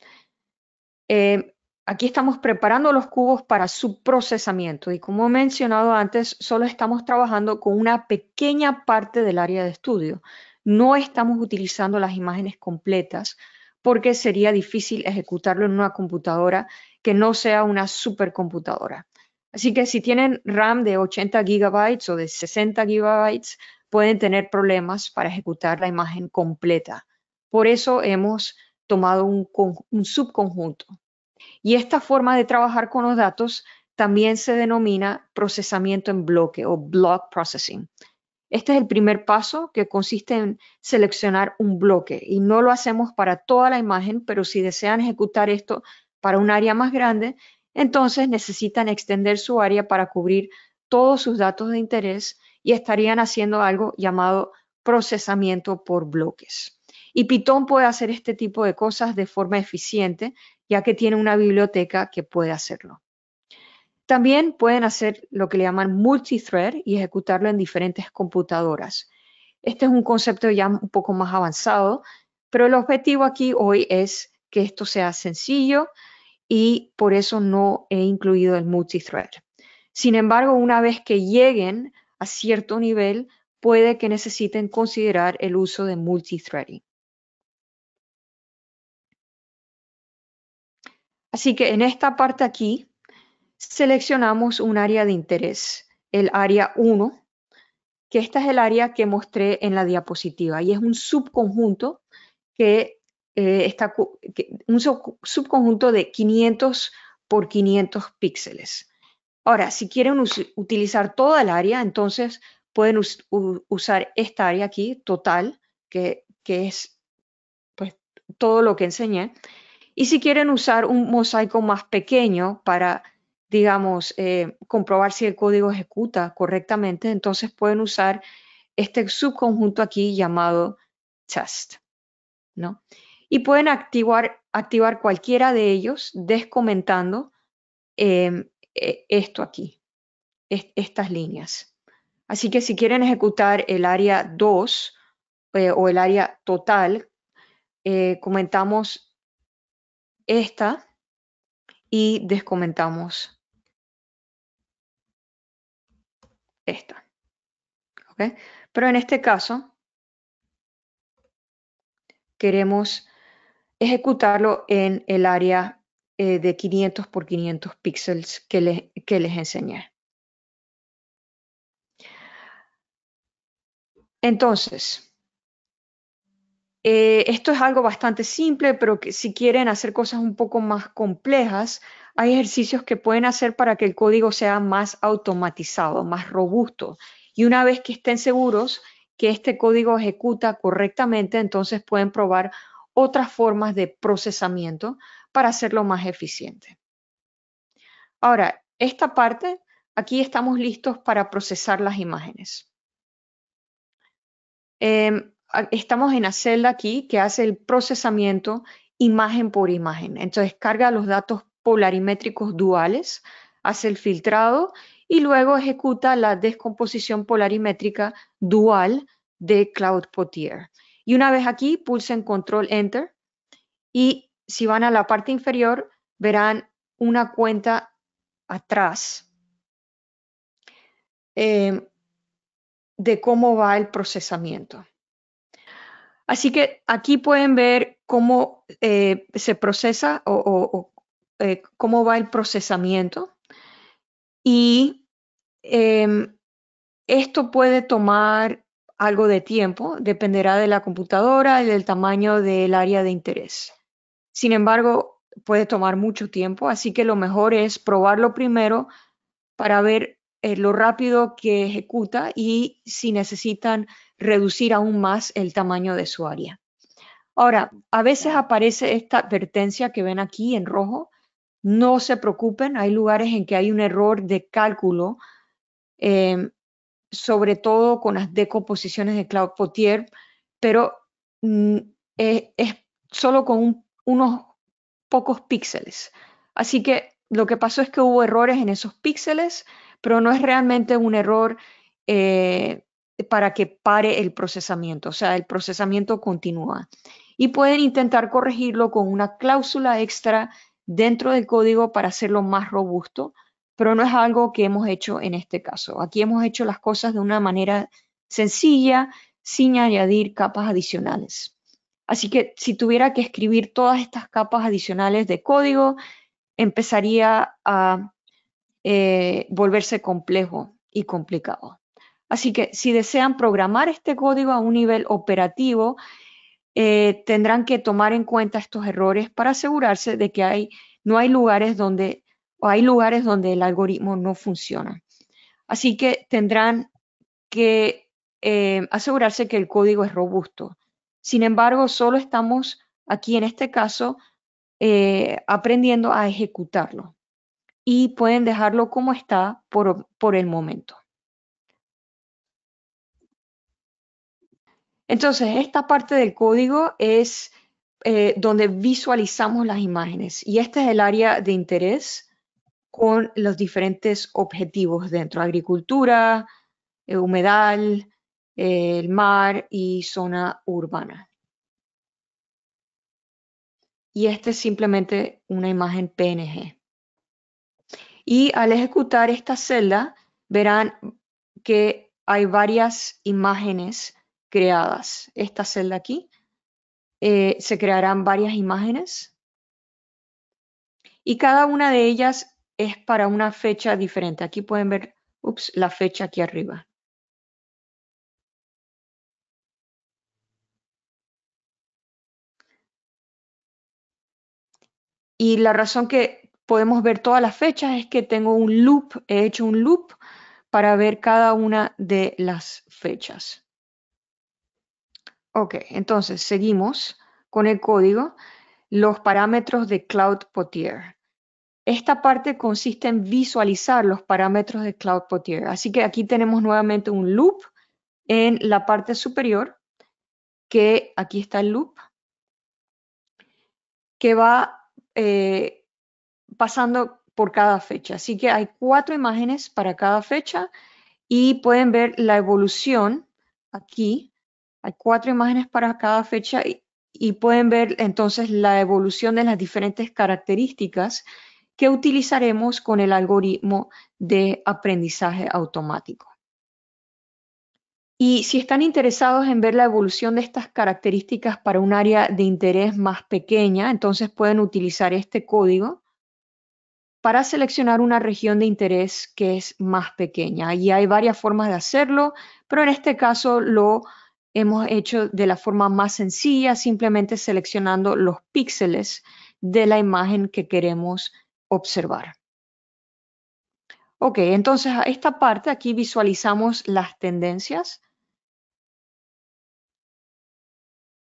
eh, Aquí estamos preparando los cubos para su procesamiento y como he mencionado antes, solo estamos trabajando con una pequeña parte del área de estudio. No estamos utilizando las imágenes completas porque sería difícil ejecutarlo en una computadora que no sea una supercomputadora. Así que si tienen RAM de 80 gigabytes o de 60 gigabytes, pueden tener problemas para ejecutar la imagen completa. Por eso hemos tomado un, un subconjunto y esta forma de trabajar con los datos también se denomina procesamiento en bloque o block processing. Este es el primer paso que consiste en seleccionar un bloque y no lo hacemos para toda la imagen, pero si desean ejecutar esto para un área más grande, entonces necesitan extender su área para cubrir todos sus datos de interés y estarían haciendo algo llamado procesamiento por bloques. Y Python puede hacer este tipo de cosas de forma eficiente ya que tiene una biblioteca que puede hacerlo. También pueden hacer lo que le llaman multithread y ejecutarlo en diferentes computadoras. Este es un concepto ya un poco más avanzado, pero el objetivo aquí hoy es que esto sea sencillo y por eso no he incluido el multithread. Sin embargo, una vez que lleguen a cierto nivel, puede que necesiten considerar el uso de multithreading. Así que en esta parte aquí seleccionamos un área de interés, el área 1, que esta es el área que mostré en la diapositiva y es un subconjunto que eh, está un subconjunto de 500 por 500 píxeles. Ahora, si quieren utilizar toda el área, entonces pueden usar esta área aquí, total, que, es pues, todo lo que enseñé, y si quieren usar un mosaico más pequeño para, digamos, eh, comprobar si el código ejecuta correctamente, entonces pueden usar este subconjunto aquí llamado test. ¿no? Y pueden activar, activar cualquiera de ellos descomentando em, e, esto aquí, estas líneas. Así que si quieren ejecutar el área 2 eh, o el área total, eh, comentamos esta y descomentamos esta. Pero en este caso queremos ejecutarlo en el área eh, de 500 por 500 píxeles que, que les enseñé. Entonces, eh, esto es algo bastante simple, pero si quieren hacer cosas un poco más complejas, hay ejercicios que pueden hacer para que el código sea más automatizado, más robusto. Y una vez que estén seguros que este código ejecuta correctamente, entonces pueden probar otras formas de procesamiento para hacerlo más eficiente. Ahora, esta parte, aquí estamos listos para procesar las imágenes. Em, estamos en la celda aquí que hace el procesamiento imagen por imagen. Entonces carga los datos polarimétricos duales, hace el filtrado y luego ejecuta la descomposición polarimétrica dual de Cloud Potier. Y una vez aquí, pulsen Control Enter y si van a la parte inferior, verán una cuenta atrás eh, de cómo va el procesamiento. Así que aquí pueden ver cómo eh, se procesa o, eh, cómo va el procesamiento. Y em, esto puede tomar algo de tiempo, dependerá de la computadora y del tamaño del área de interés. Sin embargo, puede tomar mucho tiempo, así que lo mejor es probarlo primero para ver eh, lo rápido que ejecuta y si necesitan reducir aún más el tamaño de su área. Ahora, a veces aparece esta advertencia que ven aquí en rojo. No se preocupen, hay lugares en que hay un error de cálculo, em, sobre todo con las decomposiciones de Cloud Potier, pero mm, eh, es solo con unos pocos píxeles. Así que lo que pasó es que hubo errores en esos píxeles, pero no es realmente un error eh, para que pare el procesamiento, o sea, el procesamiento continúa. Y pueden intentar corregirlo con una cláusula extra dentro del código para hacerlo más robusto, pero no es algo que hemos hecho en este caso. Aquí hemos hecho las cosas de una manera sencilla, sin añadir capas adicionales. Así que si tuviera que escribir todas estas capas adicionales de código, empezaría a eh, volverse complejo y complicado. Así que si desean programar este código a un nivel operativo, eh, tendrán que tomar en cuenta estos errores para asegurarse de que hay, no hay lugares donde hay lugares donde el algoritmo no funciona. Así que tendrán que eh, asegurarse que el código es robusto. Sin embargo, solo estamos aquí en este caso eh, aprendiendo a ejecutarlo y pueden dejarlo como está por el momento. Entonces, esta parte del código es eh, donde visualizamos las imágenes y este es el área de interés con los diferentes objetivos dentro, agricultura, eh, humedal, eh, el mar y zona urbana. Y este es simplemente una imagen PNG. Y al ejecutar esta celda, verán que hay varias imágenes creadas. Esta celda aquí, eh, se crearán varias imágenes y cada una de ellas es para una fecha diferente. Aquí pueden ver ups, la fecha aquí arriba. Y la razón que podemos ver todas las fechas es que tengo un loop, he hecho un loop para ver cada una de las fechas. Ok, entonces seguimos con el código, los parámetros de Cloud Potier. Esta parte consiste en visualizar los parámetros de Cloud Potier. Así que aquí tenemos nuevamente un loop en la parte superior, que aquí está el loop, que va eh, pasando por cada fecha. Así que hay cuatro imágenes para cada fecha y pueden ver la evolución aquí hay cuatro imágenes para cada fecha y, pueden ver entonces la evolución de las diferentes características que utilizaremos con el algoritmo de aprendizaje automático. Y si están interesados en ver la evolución de estas características para un área de interés más pequeña, entonces pueden utilizar este código para seleccionar una región de interés que es más pequeña. Y hay varias formas de hacerlo, pero en este caso lo hemos hecho de la forma más sencilla, simplemente seleccionando los píxeles de la imagen que queremos observar. Ok, entonces a esta parte aquí visualizamos las tendencias.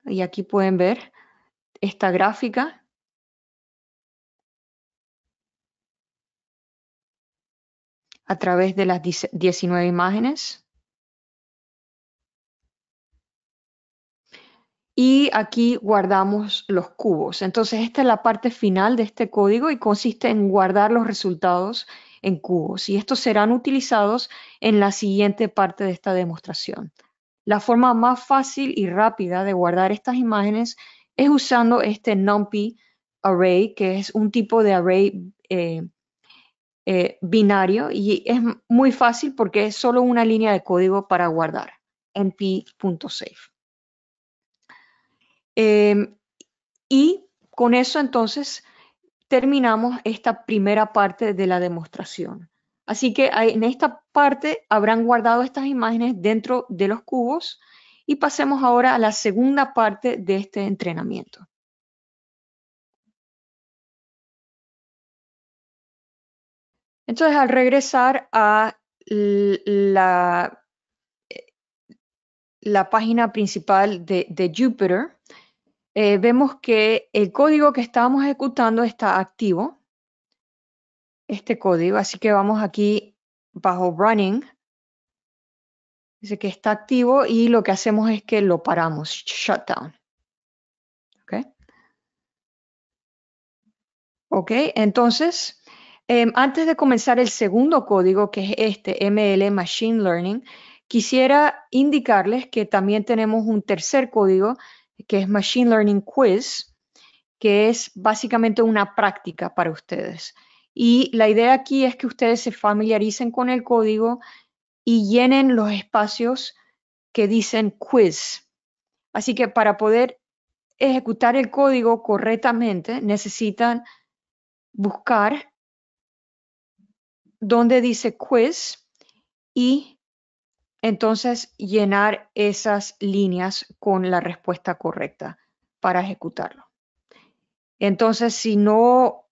Y aquí pueden ver esta gráfica. a través de las 19 imágenes. y aquí guardamos los cubos. Entonces esta es la parte final de este código y consiste en guardar los resultados en cubos y estos serán utilizados en la siguiente parte de esta demostración. La forma más fácil y rápida de guardar estas imágenes es usando este NumPy array, que es un tipo de array eh, eh, binario y es muy fácil porque es solo una línea de código para guardar, np.save. Em, y con eso entonces terminamos esta primera parte de la demostración. Así que en esta parte habrán guardado estas imágenes dentro de los cubos y pasemos ahora a la segunda parte de este entrenamiento. Entonces, al regresar a eh, la, página principal de Jupyter, eh, vemos que el código que estábamos ejecutando está activo, este código, así que vamos aquí bajo running, dice que está activo y lo que hacemos es que lo paramos, shutdown. Ok, okay entonces, em, antes de comenzar el segundo código, que es este, ML Machine Learning, quisiera indicarles que también tenemos un tercer código que es Machine Learning Quiz, que es básicamente una práctica para ustedes. Y la idea aquí es que ustedes se familiaricen con el código y llenen los espacios que dicen quiz. Así que para poder ejecutar el código correctamente necesitan buscar donde dice quiz y entonces llenar esas líneas con la respuesta correcta para ejecutarlo. Entonces, si no,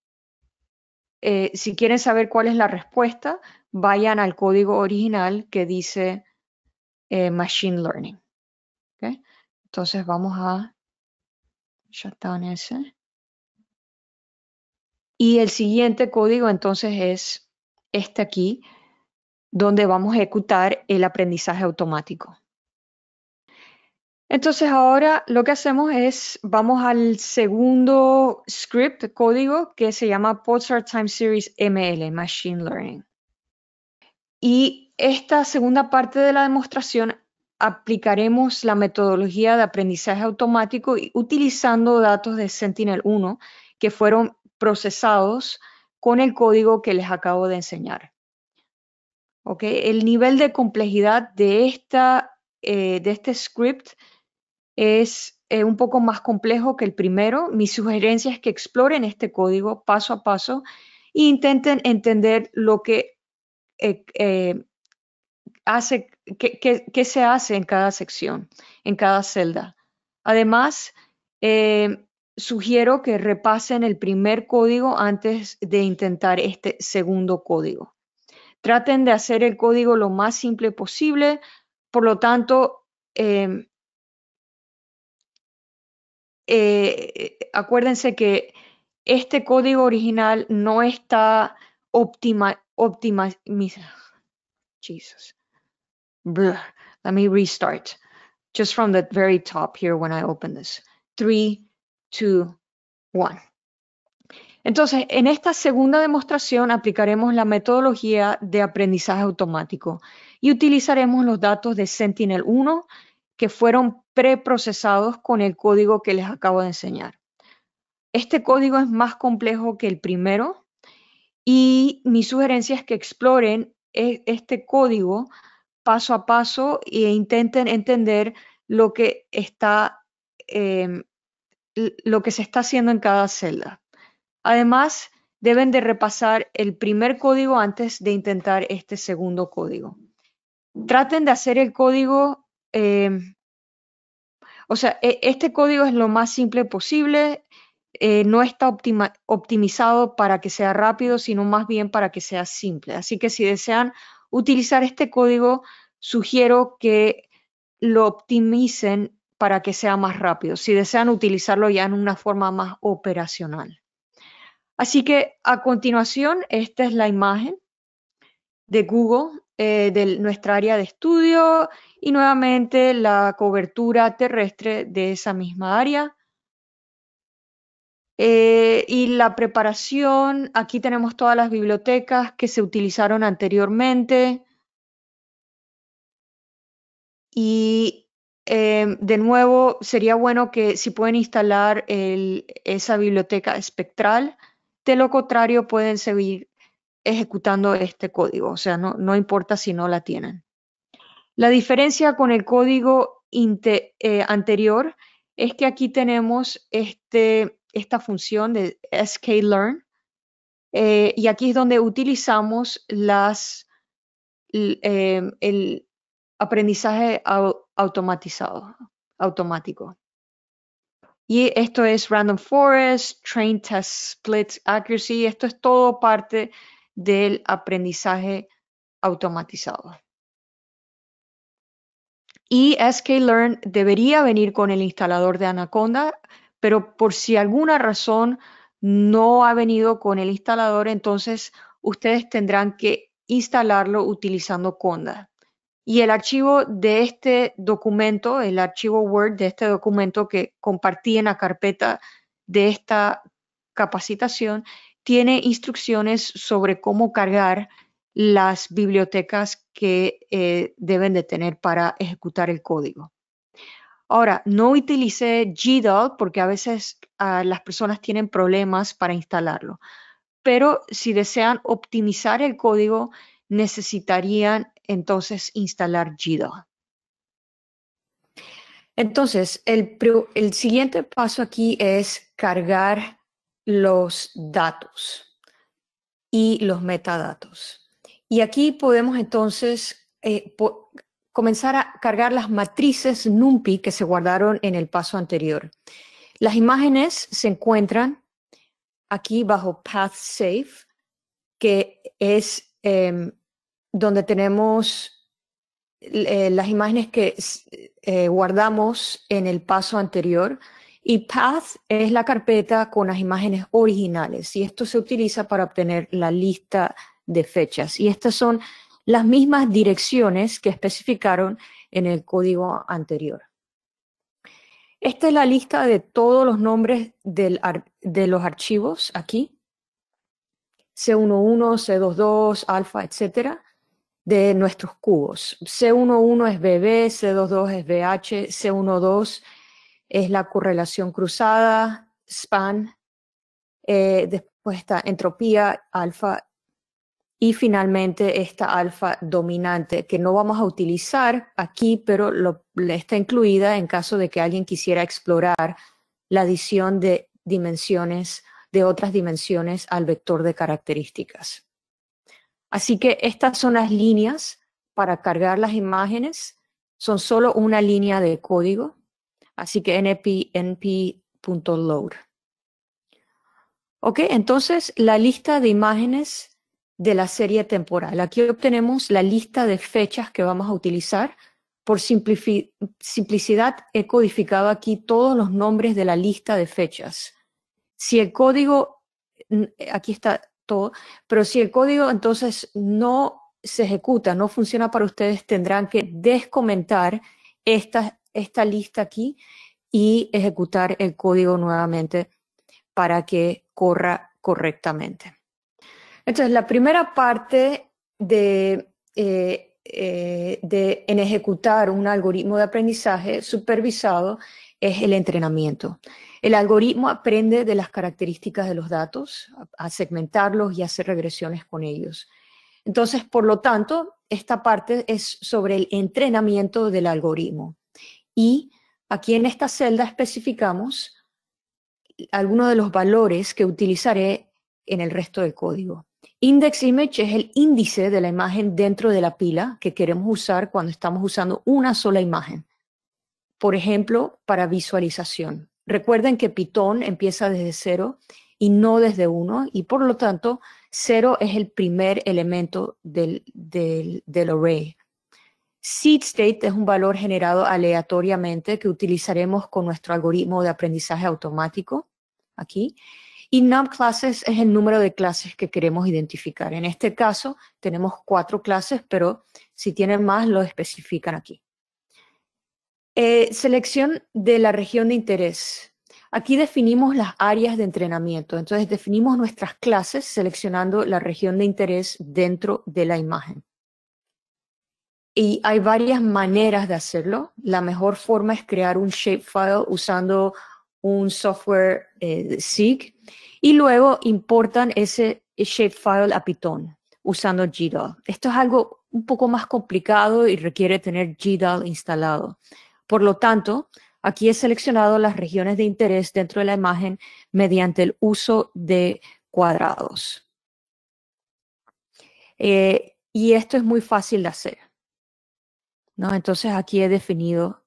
eh, si quieren saber cuál es la respuesta, vayan al código original que dice eh, Machine Learning. ¿Okay? Entonces vamos a shutdown ese. Y el siguiente código entonces es este aquí, donde vamos a ejecutar el aprendizaje automático. Entonces ahora lo que hacemos es, vamos al segundo script código que se llama Pulsar Time Series ML, Machine Learning. Y esta segunda parte de la demostración aplicaremos la metodología de aprendizaje automático utilizando datos de Sentinel-1 que fueron procesados con el código que les acabo de enseñar. El nivel de complejidad de, esta, eh, de este script es eh, un poco más complejo que el primero. Mi sugerencia es que exploren este código paso a paso e intenten entender lo que eh, hace, qué se hace en cada sección, en cada celda. Además, sugiero que repasen el primer código antes de intentar este segundo código. Traten de hacer el código lo más simple posible. Por lo tanto, em, eh, acuérdense que este código original no está optimizado. Jesus. Let me restart just from the very top here when I open this. Three, two, one. Entonces, en esta segunda demostración aplicaremos la metodología de aprendizaje automático y utilizaremos los datos de Sentinel-1 que fueron preprocesados con el código que les acabo de enseñar. Este código es más complejo que el primero y mi sugerencia es que exploren e, este código paso a paso e intenten entender lo que está em, lo que se está haciendo en cada celda. Además, deben de repasar el primer código antes de intentar este segundo código. Traten de hacer el código, eh, o sea, e, este código es lo más simple posible, eh, no está optimizado para que sea rápido, sino más bien para que sea simple. Así que si desean utilizar este código, sugiero que lo optimicen para que sea más rápido, si desean utilizarlo ya en una forma más operacional. Así que a continuación, esta es la imagen de Google eh, de nuestra área de estudio y nuevamente la cobertura terrestre de esa misma área. Eh, y la preparación, aquí tenemos todas las bibliotecas que se utilizaron anteriormente. Y em, de nuevo, sería bueno que si pueden instalar esa biblioteca espectral de lo contrario, pueden seguir ejecutando este código, o sea, no, importa si no la tienen. La diferencia con el código eh, anterior es que aquí tenemos este, esta función de sklearn eh, y aquí es donde utilizamos em, el aprendizaje automatizado, automático. Y esto es Random Forest, Train Test Split Accuracy, esto es todo parte del aprendizaje automatizado. Y sklearn debería venir con el instalador de Anaconda, pero por si alguna razón no ha venido con el instalador, entonces ustedes tendrán que instalarlo utilizando Conda. Y el archivo de este documento, el archivo Word de este documento que compartí en la carpeta de esta capacitación, tiene instrucciones sobre cómo cargar las bibliotecas que eh, deben de tener para ejecutar el código. Ahora, no utilicé GDAL porque a veces ah, las personas tienen problemas para instalarlo, pero si desean optimizar el código, necesitarían entonces instalar Jira. Entonces, el, siguiente paso aquí es cargar los datos y los metadatos. Y aquí podemos entonces eh, comenzar a cargar las matrices NumPy que se guardaron en el paso anterior. Las imágenes se encuentran aquí bajo PathSafe, que es em, donde tenemos eh, las imágenes que eh, guardamos en el paso anterior. Y Path es la carpeta con las imágenes originales. Y esto se utiliza para obtener la lista de fechas. Y estas son las mismas direcciones que especificaron en el código anterior. Esta es la lista de todos los nombres de los archivos aquí. C11, C22, alfa, etc de nuestros cubos. C11 es BB, C22 es BH, C12 es la correlación cruzada, span, eh, después está entropía, alfa y finalmente esta alfa dominante que no vamos a utilizar aquí, pero está incluida en caso de que alguien quisiera explorar la adición de dimensiones, de otras dimensiones al vector de características. Así que estas son las líneas para cargar las imágenes. Son solo una línea de código. Así que npnp.load. np.load. Ok, entonces la lista de imágenes de la serie temporal. Aquí obtenemos la lista de fechas que vamos a utilizar. Por simplicidad he codificado aquí todos los nombres de la lista de fechas. Si el código, aquí está, pero si el código entonces no se ejecuta, no funciona para ustedes, tendrán que descomentar esta, esta lista aquí y ejecutar el código nuevamente para que corra correctamente. Entonces, la primera parte de, eh, eh, de en ejecutar un algoritmo de aprendizaje supervisado es el entrenamiento. El algoritmo aprende de las características de los datos, a segmentarlos y hacer regresiones con ellos. Entonces, por lo tanto, esta parte es sobre el entrenamiento del algoritmo. Y aquí en esta celda especificamos algunos de los valores que utilizaré en el resto del código. Index image es el índice de la imagen dentro de la pila que queremos usar cuando estamos usando una sola imagen. Por ejemplo, para visualización. Recuerden que Python empieza desde cero y no desde uno, y por lo tanto, cero es el primer elemento del, del array. Seed state es un valor generado aleatoriamente que utilizaremos con nuestro algoritmo de aprendizaje automático aquí. Y num classes es el número de clases que queremos identificar. En este caso tenemos cuatro clases, pero si tienen más lo especifican aquí. Eh, selección de la región de interés. Aquí definimos las áreas de entrenamiento, entonces definimos nuestras clases seleccionando la región de interés dentro de la imagen. Y hay varias maneras de hacerlo. La mejor forma es crear un shapefile usando un software eh, SIG y luego importan ese shapefile a Python usando GDAL. Esto es algo un poco más complicado y requiere tener GDAL instalado. Por lo tanto, aquí he seleccionado las regiones de interés dentro de la imagen mediante el uso de cuadrados. Eh, y esto es muy fácil de hacer. Entonces aquí he definido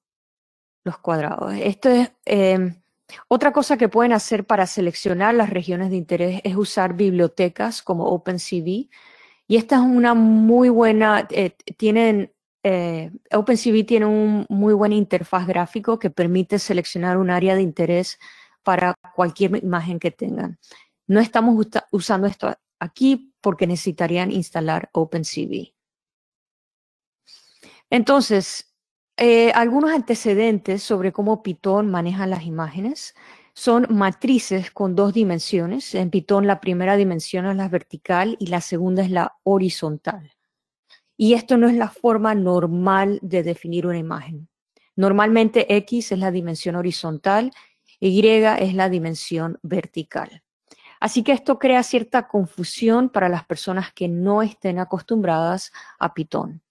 los cuadrados. Esto es, em, otra cosa que pueden hacer para seleccionar las regiones de interés es usar bibliotecas como OpenCV. Y esta es una muy buena, eh, tienen eh, OpenCV tiene un muy buen interfaz gráfico que permite seleccionar un área de interés para cualquier imagen que tengan. No estamos usando esto aquí porque necesitarían instalar OpenCV. Entonces, eh, algunos antecedentes sobre cómo Python maneja las imágenes son matrices con dos dimensiones. En Python la primera dimensión es la vertical y la segunda es la horizontal. Y esto no es la forma normal de definir una imagen. Normalmente X es la dimensión horizontal, Y es la dimensión vertical. Así que esto crea cierta confusión para las personas que no estén acostumbradas a Python.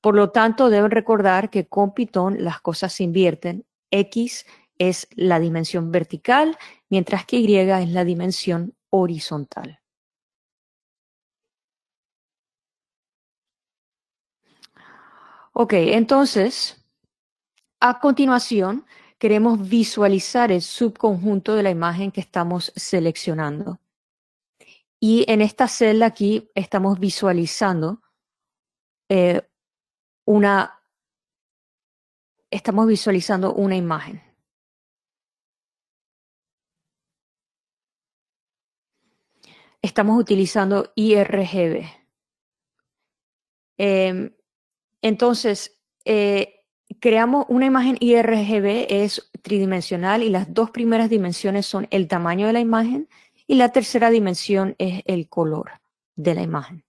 Por lo tanto, deben recordar que con Python las cosas se invierten. X es la dimensión vertical, mientras que Y es la dimensión horizontal. Ok, entonces, a continuación, queremos visualizar el subconjunto de la imagen que estamos seleccionando. Y en esta celda aquí estamos visualizando eh, una, estamos visualizando una imagen. Estamos utilizando IRGB. Em, entonces, eh, creamos una imagen IRGB, es tridimensional y las dos primeras dimensiones son el tamaño de la imagen y la tercera dimensión es el color de la imagen.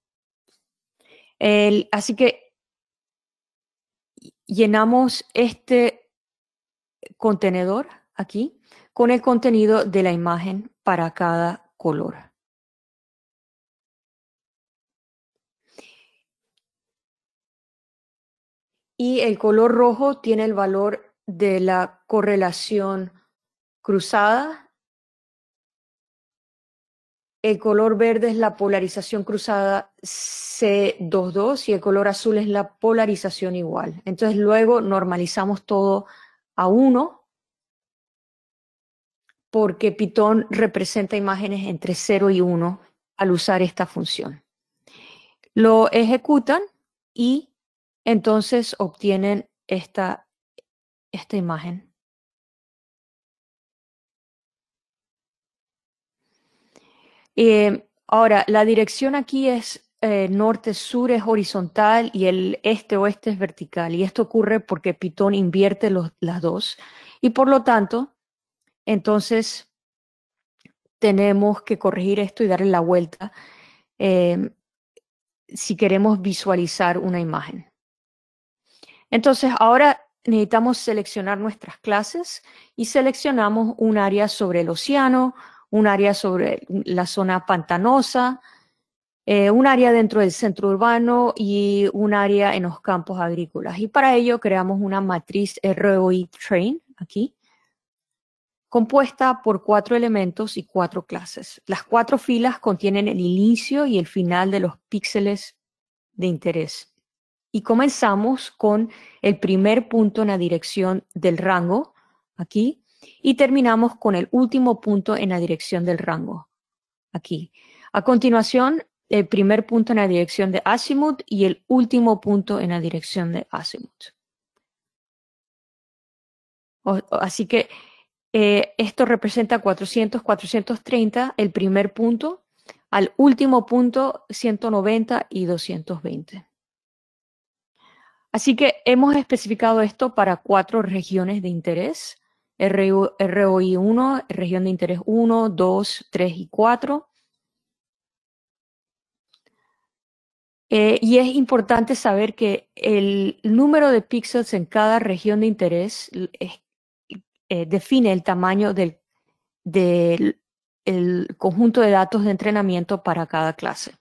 así que llenamos este contenedor aquí con el contenido de la imagen para cada color. y el color rojo tiene el valor de la correlación cruzada. El color verde es la polarización cruzada C22 y el color azul es la polarización igual. Entonces luego normalizamos todo a 1 porque Python representa imágenes entre 0 y 1 al usar esta función. Lo ejecutan y entonces obtienen esta, esta imagen. Eh, ahora, la dirección aquí es eh, norte-sur es horizontal y el este-oeste es vertical. Y esto ocurre porque Pitón invierte las dos. Y por lo tanto, entonces tenemos que corregir esto y darle la vuelta eh, si queremos visualizar una imagen. Entonces, ahora necesitamos seleccionar nuestras clases y seleccionamos un área sobre el océano, un área sobre la zona pantanosa, eh, un área dentro del centro urbano y un área en los campos agrícolas. Y para ello creamos una matriz ROI Train aquí, compuesta por cuatro elementos y cuatro clases. Las cuatro filas contienen el inicio y el final de los píxeles de interés. Y comenzamos con el primer punto en la dirección del rango, aquí, y terminamos con el último punto en la dirección del rango, aquí. A continuación, el primer punto en la dirección de azimut y el último punto en la dirección de azimut. así que eh, esto representa 400, 430, el primer punto, al último punto 190 y 220. Así que hemos especificado esto para cuatro regiones de interés. ROI 1, región de interés 1, 2, 3 y 4. Eh, y es importante saber que el número de píxeles en cada región de interés eh, define el tamaño del, conjunto de datos de entrenamiento para cada clase.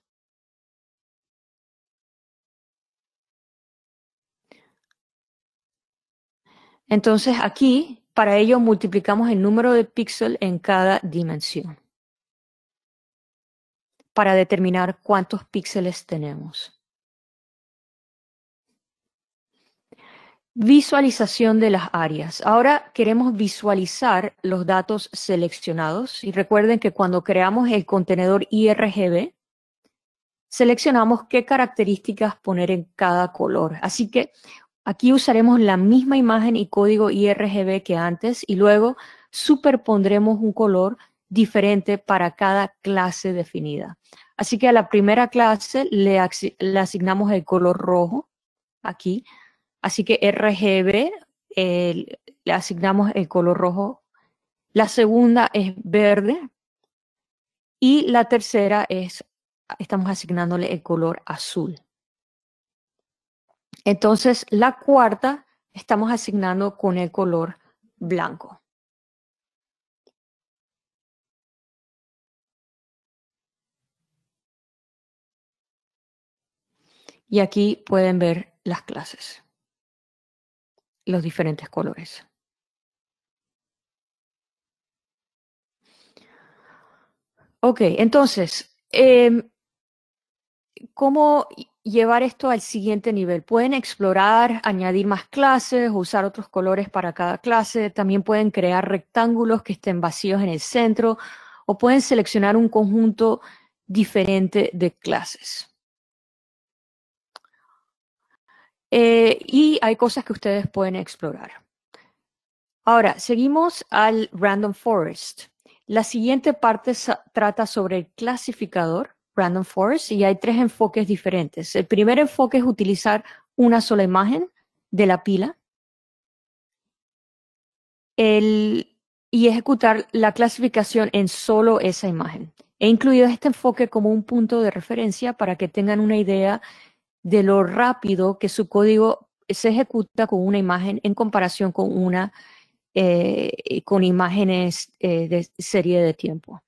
Entonces aquí, para ello, multiplicamos el número de píxeles en cada dimensión para determinar cuántos píxeles tenemos. Visualización de las áreas. Ahora queremos visualizar los datos seleccionados y recuerden que cuando creamos el contenedor IRGB, seleccionamos qué características poner en cada color. Así que Aquí usaremos la misma imagen y código IRGB que antes y luego superpondremos un color diferente para cada clase definida. Así que a la primera clase le, asignamos el color rojo aquí. Así que RGB le asignamos el color rojo. La segunda es verde y la tercera es, estamos asignándole el color azul. Entonces, la cuarta estamos asignando con el color blanco. Y aquí pueden ver las clases, los diferentes colores. Ok, entonces, em, ¿cómo llevar esto al siguiente nivel. Pueden explorar, añadir más clases, usar otros colores para cada clase, también pueden crear rectángulos que estén vacíos en el centro o pueden seleccionar un conjunto diferente de clases. Eh, y hay cosas que ustedes pueden explorar. Ahora, seguimos al Random Forest. La siguiente parte trata sobre el clasificador Random Force y hay tres enfoques diferentes. El primer enfoque es utilizar una sola imagen de la pila y ejecutar la clasificación en solo esa imagen. He incluido este enfoque como un punto de referencia para que tengan una idea de lo rápido que su código se ejecuta con una imagen en comparación con una eh, con imágenes eh, de serie de tiempo.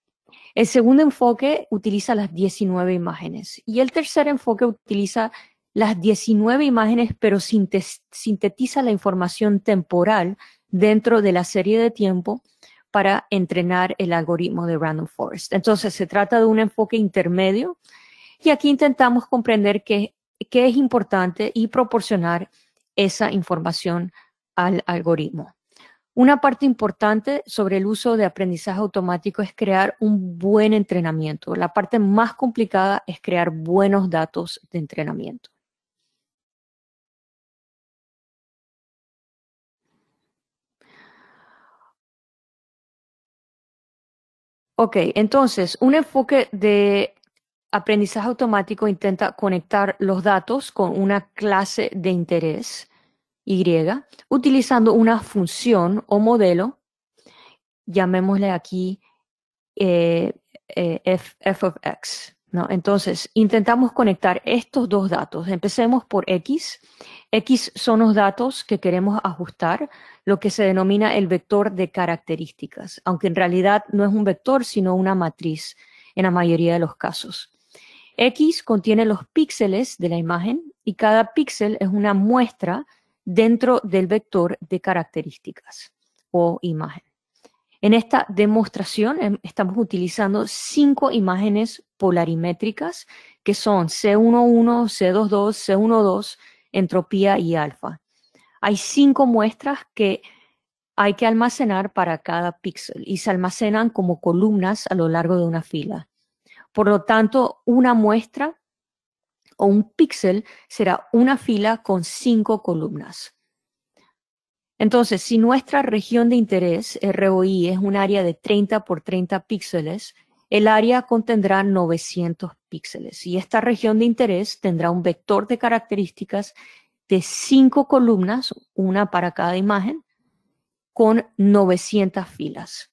El segundo enfoque utiliza las 19 imágenes y el tercer enfoque utiliza las 19 imágenes pero sintetiza la información temporal dentro de la serie de tiempo para entrenar el algoritmo de Random Forest. Entonces se trata de un enfoque intermedio y aquí intentamos comprender qué, qué es importante y proporcionar esa información al algoritmo. Una parte importante sobre el uso de aprendizaje automático es crear un buen entrenamiento. La parte más complicada es crear buenos datos de entrenamiento. Ok, entonces, un enfoque de aprendizaje automático intenta conectar los datos con una clase de interés y, utilizando una función o modelo, llamémosle aquí eh, eh, f, of x. ¿no? Entonces, intentamos conectar estos dos datos. Empecemos por x. X son los datos que queremos ajustar, lo que se denomina el vector de características, aunque en realidad no es un vector, sino una matriz en la mayoría de los casos. X contiene los píxeles de la imagen y cada píxel es una muestra dentro del vector de características o imagen. En esta demostración em, estamos utilizando cinco imágenes polarimétricas que son C11, C22, C12, entropía y alfa. Hay cinco muestras que hay que almacenar para cada píxel y se almacenan como columnas a lo largo de una fila. Por lo tanto, una muestra un píxel será una fila con cinco columnas. Entonces, si nuestra región de interés, ROI, es un área de 30 por 30 píxeles, el área contendrá 900 píxeles y esta región de interés tendrá un vector de características de cinco columnas, una para cada imagen, con 900 filas.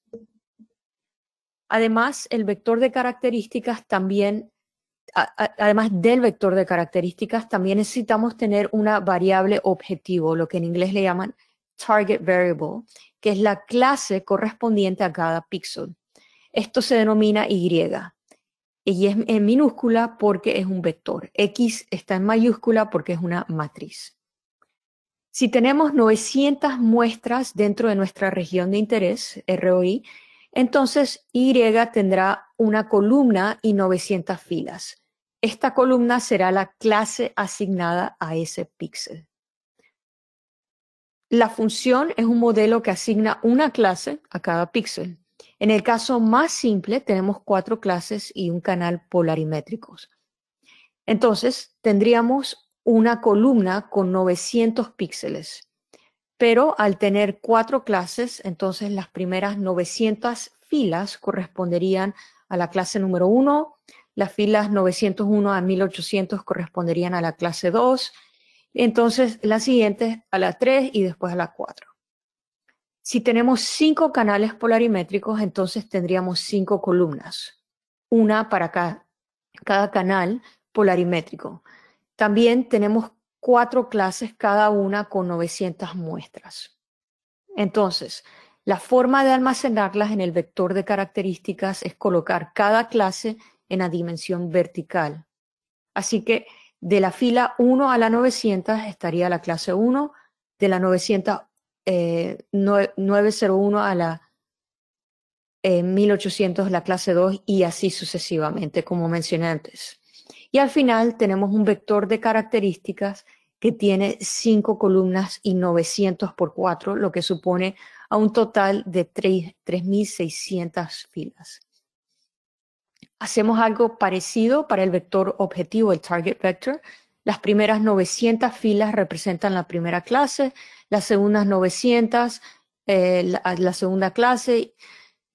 Además, el vector de características también además del vector de características, también necesitamos tener una variable objetivo, lo que en inglés le llaman target variable, que es la clase correspondiente a cada píxel. Esto se denomina Y. Y es en minúscula porque es un vector. X está en mayúscula porque es una matriz. Si tenemos 900 muestras dentro de nuestra región de interés, ROI, entonces Y tendrá una columna y 900 filas. Esta columna será la clase asignada a ese píxel. La función es un modelo que asigna una clase a cada píxel. En el caso más simple, tenemos cuatro clases y un canal polarimétricos. Entonces, tendríamos una columna con 900 píxeles. Pero al tener cuatro clases, entonces las primeras 900 filas corresponderían a la clase número 1, las filas 901 a 1800 corresponderían a la clase 2, entonces las siguientes a la 3 y después a la 4. Si tenemos cinco canales polarimétricos, entonces tendríamos cinco columnas, una para cada, canal polarimétrico. También tenemos cuatro clases, cada una con 900 muestras. Entonces, la forma de almacenarlas en el vector de características es colocar cada clase en la dimensión vertical. Así que de la fila 1 a la 900 estaría la clase 1, de la 900, 901 eh, a la 1800 eh, la clase 2 y así sucesivamente, como mencioné antes. Y al final tenemos un vector de características que tiene 5 columnas y 900 por 4, lo que supone a un total de 3.600 filas. Hacemos algo parecido para el vector objetivo, el target vector. Las primeras 900 filas representan la primera clase, las segundas 900 eh, la, la segunda clase,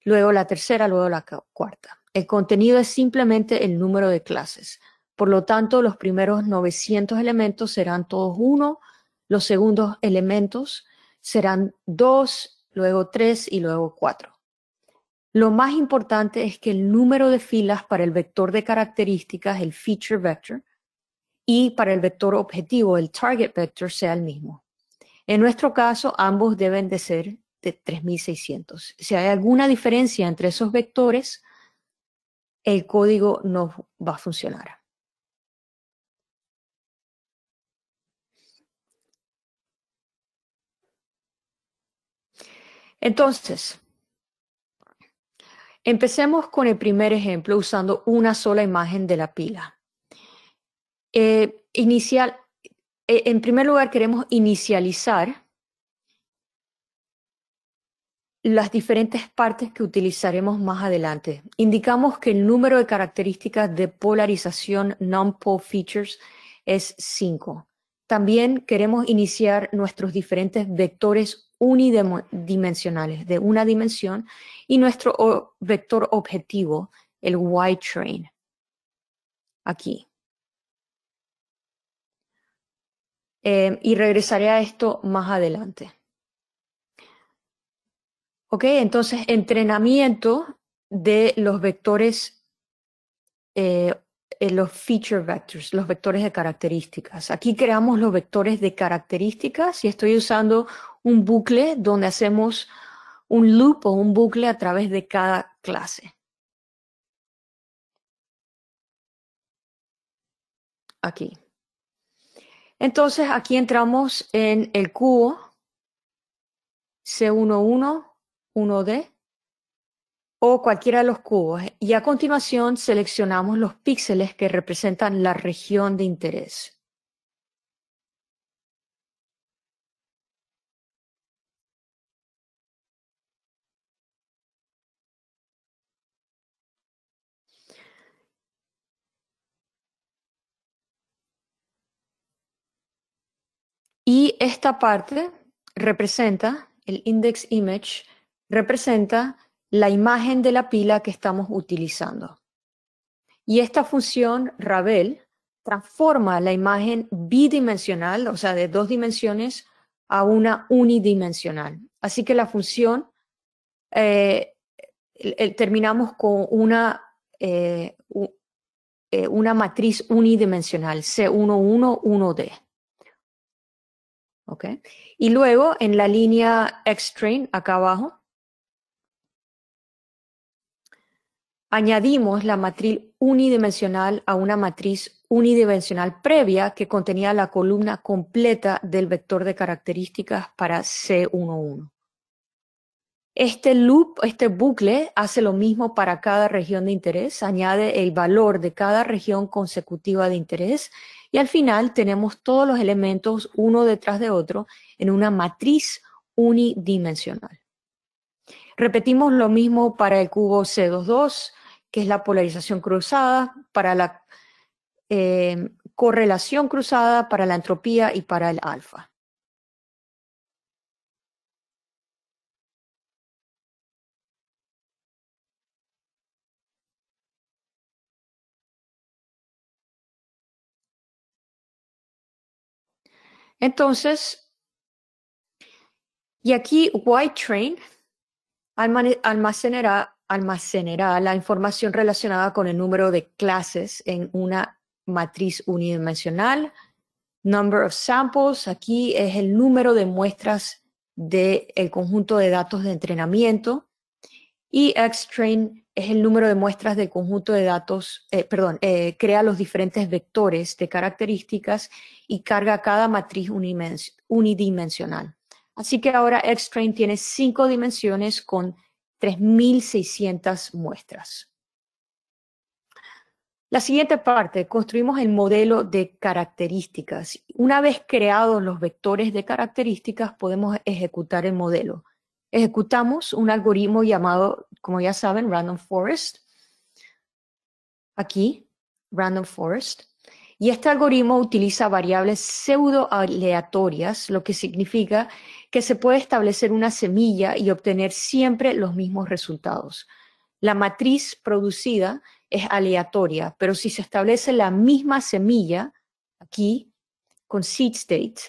luego la tercera, luego la cuarta. El contenido es simplemente el número de clases. Por lo tanto, los primeros 900 elementos serán todos uno, los segundos elementos serán dos, luego tres y luego cuatro. Lo más importante es que el número de filas para el vector de características, el feature vector, y para el vector objetivo, el target vector, sea el mismo. En nuestro caso, ambos deben de ser de 3600. Si hay alguna diferencia entre esos vectores, el código no va a funcionar. Entonces, Empecemos con el primer ejemplo usando una sola imagen de la pila. Eh, inicial, eh, en primer lugar, queremos inicializar las diferentes partes que utilizaremos más adelante. Indicamos que el número de características de polarización non-pole features es 5. También queremos iniciar nuestros diferentes vectores unidimensionales, de una dimensión, y nuestro vector objetivo, el Y train, aquí. Eh, y regresaré a esto más adelante. ¿Ok? Entonces, entrenamiento de los vectores, eh, eh, los feature vectors, los vectores de características. Aquí creamos los vectores de características y estoy usando un bucle donde hacemos un loop o un bucle a través de cada clase. Aquí. Entonces aquí entramos en el cubo c 111 1D o cualquiera de los cubos y a continuación seleccionamos los píxeles que representan la región de interés. esta parte representa, el index image, representa la imagen de la pila que estamos utilizando. Y esta función Ravel transforma la imagen bidimensional, o sea, de dos dimensiones, a una unidimensional. Así que la función, eh, terminamos con una, eh, eh, una matriz unidimensional, c 111 d y luego en la línea x acá abajo, añadimos la matriz unidimensional a una matriz unidimensional previa que contenía la columna completa del vector de características para C11. Este loop, este bucle, hace lo mismo para cada región de interés, añade el valor de cada región consecutiva de interés y al final tenemos todos los elementos uno detrás de otro en una matriz unidimensional. Repetimos lo mismo para el cubo C22, que es la polarización cruzada, para la eh, correlación cruzada, para la entropía y para el alfa. Entonces, y aquí White Train almacenará, la información relacionada con el número de clases en una matriz unidimensional. Number of samples, aquí es el número de muestras del conjunto de datos de entrenamiento. Y Xtrain es el número de muestras del conjunto de datos, eh, perdón, eh, crea los diferentes vectores de características y carga cada matriz unidimensional. Así que ahora Xtrain tiene cinco dimensiones con 3.600 muestras. La siguiente parte, construimos el modelo de características. Una vez creados los vectores de características, podemos ejecutar el modelo ejecutamos un algoritmo llamado, como ya saben, Random Forest. Aquí, Random Forest. Y este algoritmo utiliza variables pseudo aleatorias, lo que significa que se puede establecer una semilla y obtener siempre los mismos resultados. La matriz producida es aleatoria, pero si se establece la misma semilla, aquí, con seed state,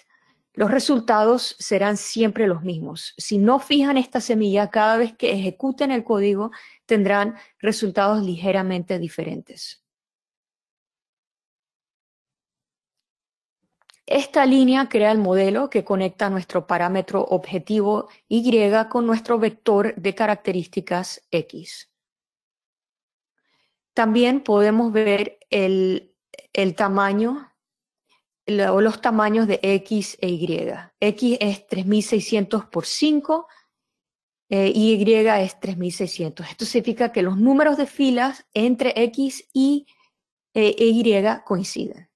los resultados serán siempre los mismos. Si no fijan esta semilla, cada vez que ejecuten el código, tendrán resultados ligeramente diferentes. Esta línea crea el modelo que conecta nuestro parámetro objetivo Y con nuestro vector de características X. También podemos ver el, el tamaño o los tamaños de X e Y. X es 3600 por 5 y eh, Y es 3600. Esto significa que los números de filas entre X y eh, e Y coinciden.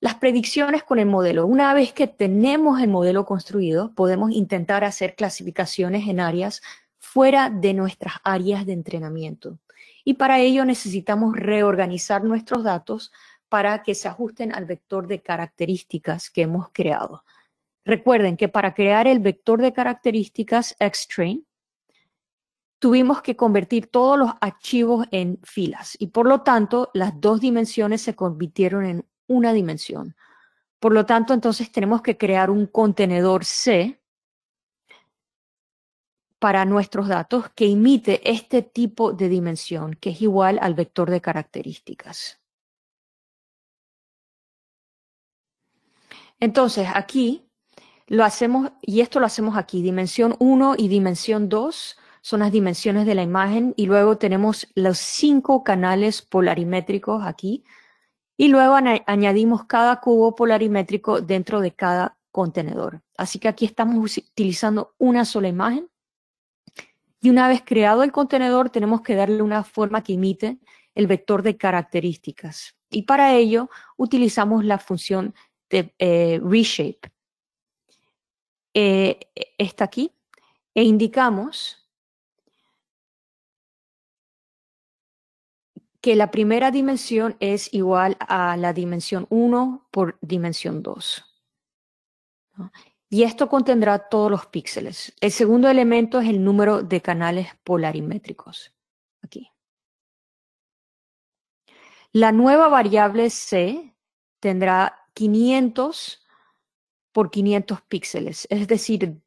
Las predicciones con el modelo. Una vez que tenemos el modelo construido, podemos intentar hacer clasificaciones en áreas fuera de nuestras áreas de entrenamiento. Y para ello necesitamos reorganizar nuestros datos para que se ajusten al vector de características que hemos creado. Recuerden que para crear el vector de características Xtrain, tuvimos que convertir todos los archivos en filas y por lo tanto las dos dimensiones se convirtieron en una dimensión. Por lo tanto, entonces tenemos que crear un contenedor C para nuestros datos que imite este tipo de dimensión, que es igual al vector de características. Entonces, aquí lo hacemos, y esto lo hacemos aquí, dimensión 1 y dimensión 2 son las dimensiones de la imagen, y luego tenemos los cinco canales polarimétricos aquí, y luego añadimos cada cubo polarimétrico dentro de cada contenedor. Así que aquí estamos utilizando una sola imagen, y una vez creado el contenedor tenemos que darle una forma que imite el vector de características. Y para ello utilizamos la función de, eh, reshape, eh, está aquí, e indicamos que la primera dimensión es igual a la dimensión 1 por dimensión 2. Y esto contendrá todos los píxeles. El segundo elemento es el número de canales polarimétricos. Aquí. La nueva variable C tendrá 500 por 500 píxeles, es decir,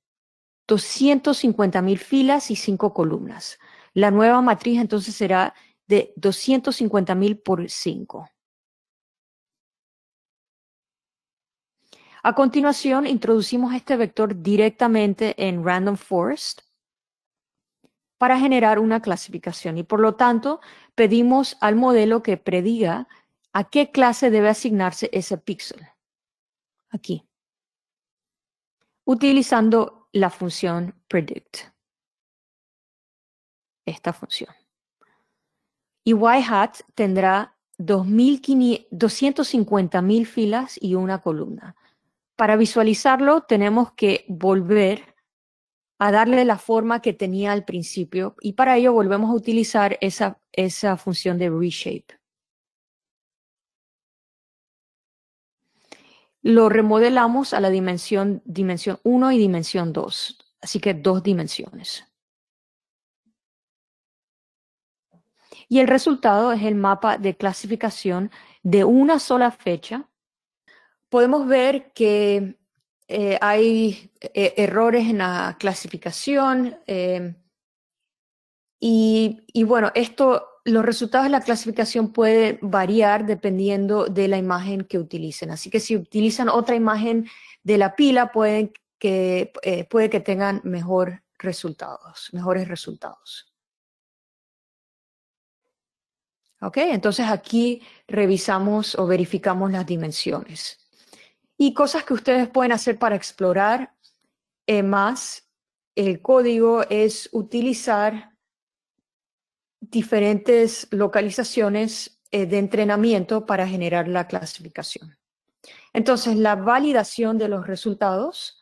250.000 filas y 5 columnas. La nueva matriz entonces será de 250.000 por 5. A continuación, introducimos este vector directamente en Random Forest para generar una clasificación y por lo tanto pedimos al modelo que prediga a qué clase debe asignarse ese píxel. Aquí. Utilizando la función predict. Esta función. Y y hat tendrá 250.000 filas y una columna. Para visualizarlo tenemos que volver a darle la forma que tenía al principio y para ello volvemos a utilizar esa, esa función de reshape. lo remodelamos a la dimensión, dimensión 1 y dimensión 2. Así que dos dimensiones. Y el resultado es el mapa de clasificación de una sola fecha. Podemos ver que eh, hay eh, errores en la clasificación. Eh, y, y, bueno, esto los resultados de la clasificación pueden variar dependiendo de la imagen que utilicen. Así que si utilizan otra imagen de la pila, eh, puede que tengan resultados, mejores resultados. ¿Ok? Entonces aquí revisamos o verificamos las dimensiones. Y cosas que ustedes pueden hacer para explorar eh, más el código es utilizar diferentes localizaciones eh, de entrenamiento para generar la clasificación. Entonces, la validación de los resultados.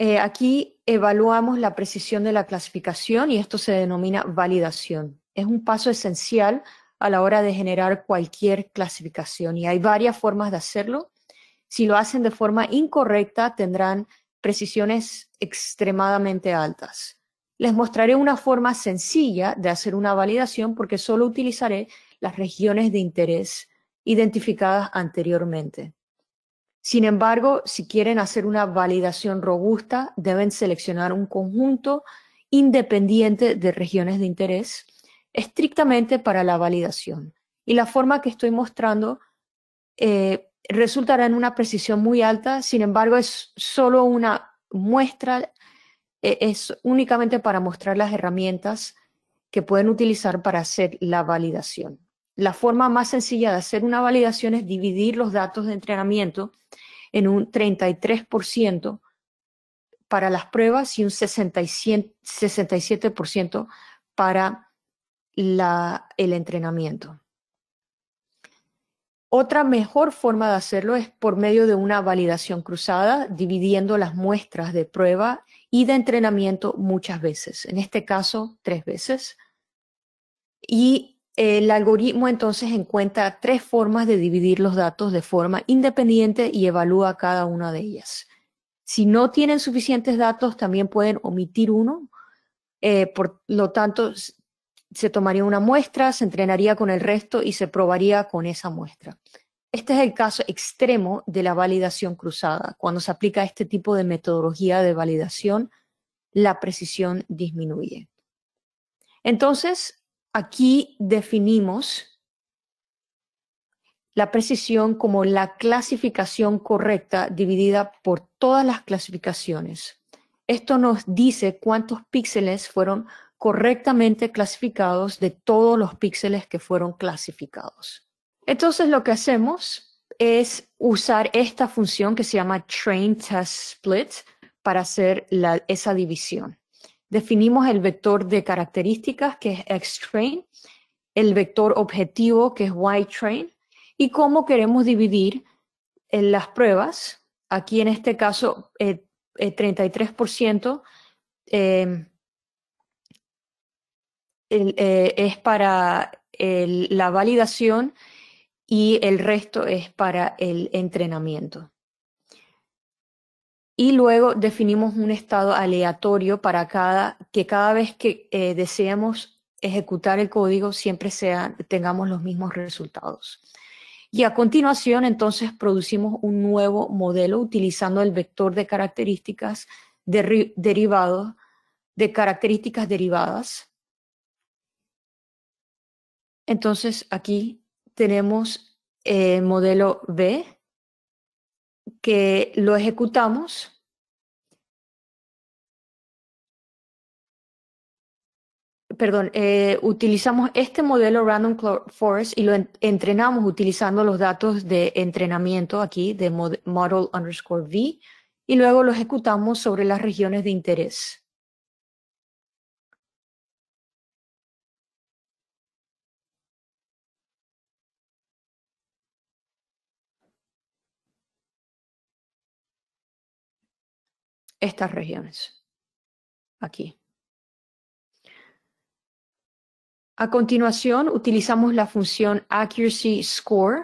Eh, aquí evaluamos la precisión de la clasificación y esto se denomina validación. Es un paso esencial a la hora de generar cualquier clasificación y hay varias formas de hacerlo. Si lo hacen de forma incorrecta, tendrán precisiones extremadamente altas. Les mostraré una forma sencilla de hacer una validación porque solo utilizaré las regiones de interés identificadas anteriormente. Sin embargo, si quieren hacer una validación robusta, deben seleccionar un conjunto independiente de regiones de interés estrictamente para la validación. Y la forma que estoy mostrando eh, resultará en una precisión muy alta, sin embargo, es solo una muestra e-, es únicamente para mostrar las herramientas que pueden utilizar para hacer la validación. La forma más sencilla de hacer una validación es dividir los datos de entrenamiento en un 33% para las pruebas y un 67% para el entrenamiento. Otra mejor forma de hacerlo es por medio de una validación cruzada, dividiendo las muestras de prueba y de entrenamiento muchas veces, en este caso tres veces. Y el algoritmo entonces encuentra tres formas de dividir los datos de forma independiente y evalúa cada una de ellas. Si no tienen suficientes datos, también pueden omitir uno. Eh, por lo tanto, se tomaría una muestra, se entrenaría con el resto y se probaría con esa muestra. Este es el caso extremo de la validación cruzada. Cuando se aplica este tipo de metodología de validación, la precisión disminuye. Entonces, aquí definimos la precisión como la clasificación correcta dividida por todas las clasificaciones. Esto nos dice cuántos píxeles fueron correctamente clasificados de todos los píxeles que fueron clasificados. Entonces lo que hacemos es usar esta función que se llama train test split para hacer esa división. Definimos el vector de características que es xTrain, el vector objetivo que es yTrain, train y cómo queremos dividir en eh, las pruebas. Aquí en este caso eh, eh, em, el 33% es para la validación y el resto es para el entrenamiento. Y luego definimos un estado aleatorio para cada, que cada vez que eh, deseemos ejecutar el código siempre sea, tengamos los mismos resultados. Y a continuación, entonces, producimos un nuevo modelo utilizando el vector de características de características derivadas. Entonces, aquí tenemos el eh, modelo B, que lo ejecutamos. Perdón, eh, utilizamos este modelo Random Forest y lo entrenamos utilizando los datos de entrenamiento aquí de model underscore V y luego lo ejecutamos sobre las regiones de interés. estas regiones. Aquí. A continuación, utilizamos la función accuracy score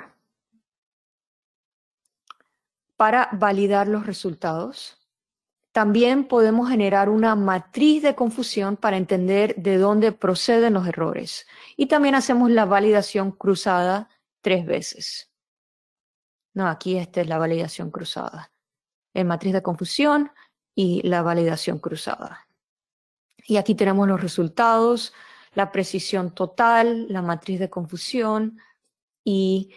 para validar los resultados. También podemos generar una matriz de confusión para entender de dónde proceden los errores. Y también hacemos la validación cruzada tres veces. No, aquí esta es la validación cruzada. En matriz de confusión, y la validación cruzada. Y aquí tenemos los resultados, la precisión total, la matriz de confusión y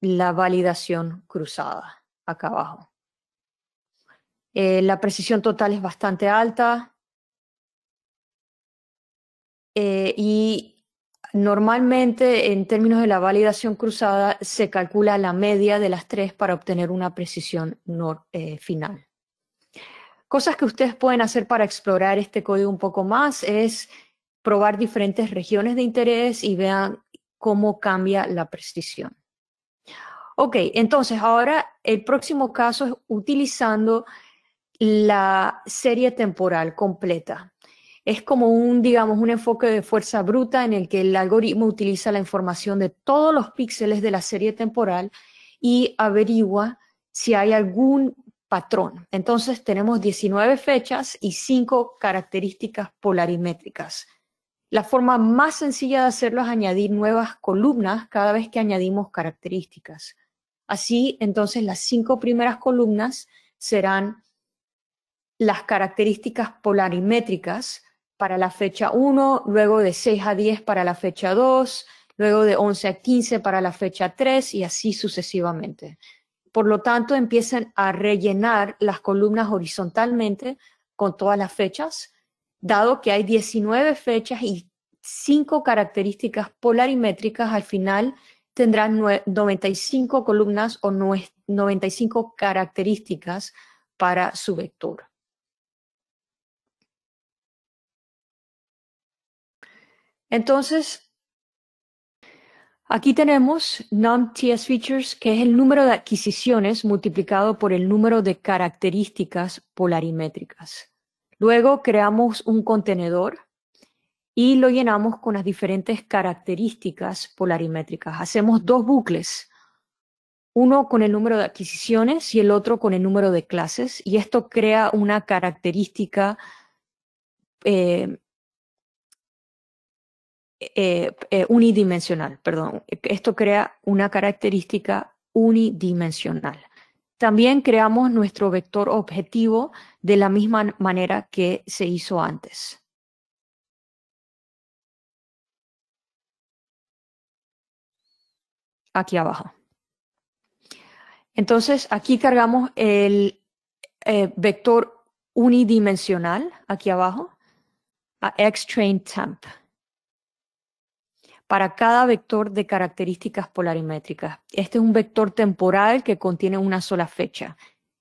la validación cruzada acá abajo. Eh, la precisión total es bastante alta eh, y normalmente en términos de la validación cruzada se calcula la media de las tres para obtener una precisión eh, final. Cosas que ustedes pueden hacer para explorar este código un poco más es probar diferentes regiones de interés y vean cómo cambia la precisión. Ok, entonces ahora el próximo caso es utilizando la serie temporal completa. Es como un, digamos, un enfoque de fuerza bruta en el que el algoritmo utiliza la información de todos los píxeles de la serie temporal y averigua si hay algún patrón. Entonces tenemos 19 fechas y 5 características polarimétricas. La forma más sencilla de hacerlo es añadir nuevas columnas cada vez que añadimos características. Así, entonces, las cinco primeras columnas serán las características polarimétricas para la fecha 1, luego de 6 a 10 para la fecha 2, luego de 11 a 15 para la fecha 3 y así sucesivamente. Por lo tanto, empiezan a rellenar las columnas horizontalmente con todas las fechas, dado que hay 19 fechas y 5 características polarimétricas, al final tendrán 95 columnas o 95 características para su vector. Entonces, Aquí tenemos num_ts features, que es el número de adquisiciones multiplicado por el número de características polarimétricas. Luego creamos un contenedor y lo llenamos con las diferentes características polarimétricas. Hacemos dos bucles, uno con el número de adquisiciones y el otro con el número de clases, y esto crea una característica eh, eh, eh, unidimensional, perdón. Esto crea una característica unidimensional. También creamos nuestro vector objetivo de la misma manera que se hizo antes. Aquí abajo. Entonces, aquí cargamos el eh, vector unidimensional, aquí X train temp para cada vector de características polarimétricas. Este es un vector temporal que contiene una sola fecha.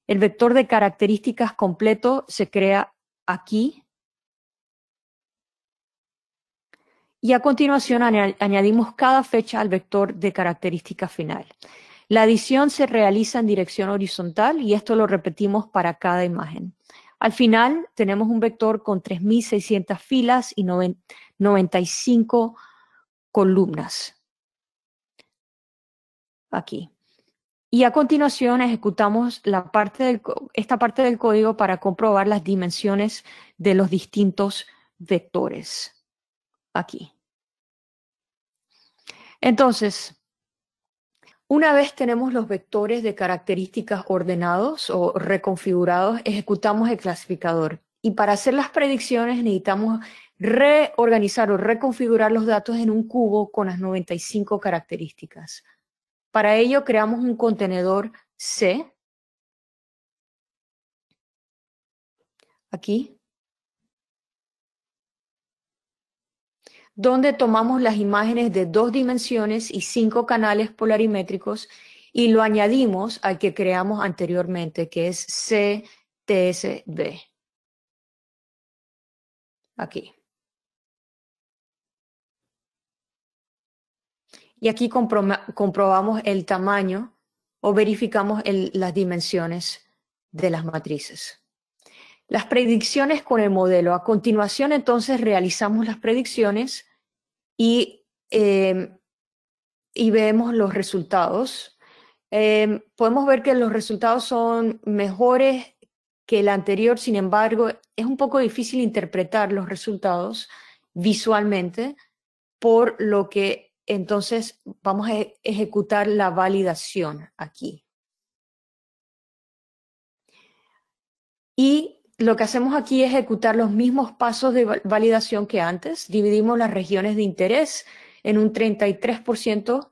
El vector de características completo se crea aquí. Y a continuación añadimos cada fecha al vector de características final. La adición se realiza en dirección horizontal y esto lo repetimos para cada imagen. Al final tenemos un vector con 3.600 filas y 95 columnas. Aquí. Y a continuación ejecutamos esta parte del código para comprobar las dimensiones de los distintos vectores. Aquí. Entonces, una vez tenemos los vectores de características ordenados o reconfigurados, ejecutamos el clasificador. Y para hacer las predicciones necesitamos reorganizar o reconfigurar los datos en un cubo con las 95 características. Para ello creamos un contenedor C, aquí, donde tomamos las imágenes de dos dimensiones y cinco canales polarimétricos y lo añadimos al que creamos anteriormente, que es CTSB. Aquí. y aquí comprobamos el tamaño o verificamos las dimensiones de las matrices. Las predicciones con el modelo. A continuación, entonces, realizamos las predicciones y, em, y vemos los resultados. Em, podemos ver que los resultados son mejores que el anterior, sin embargo, es un poco difícil interpretar los resultados visualmente por lo que entonces, vamos a e-, ejecutar la validación aquí. Y lo que hacemos aquí es ejecutar los mismos pasos de validación que antes. Dividimos las regiones de interés en un 33%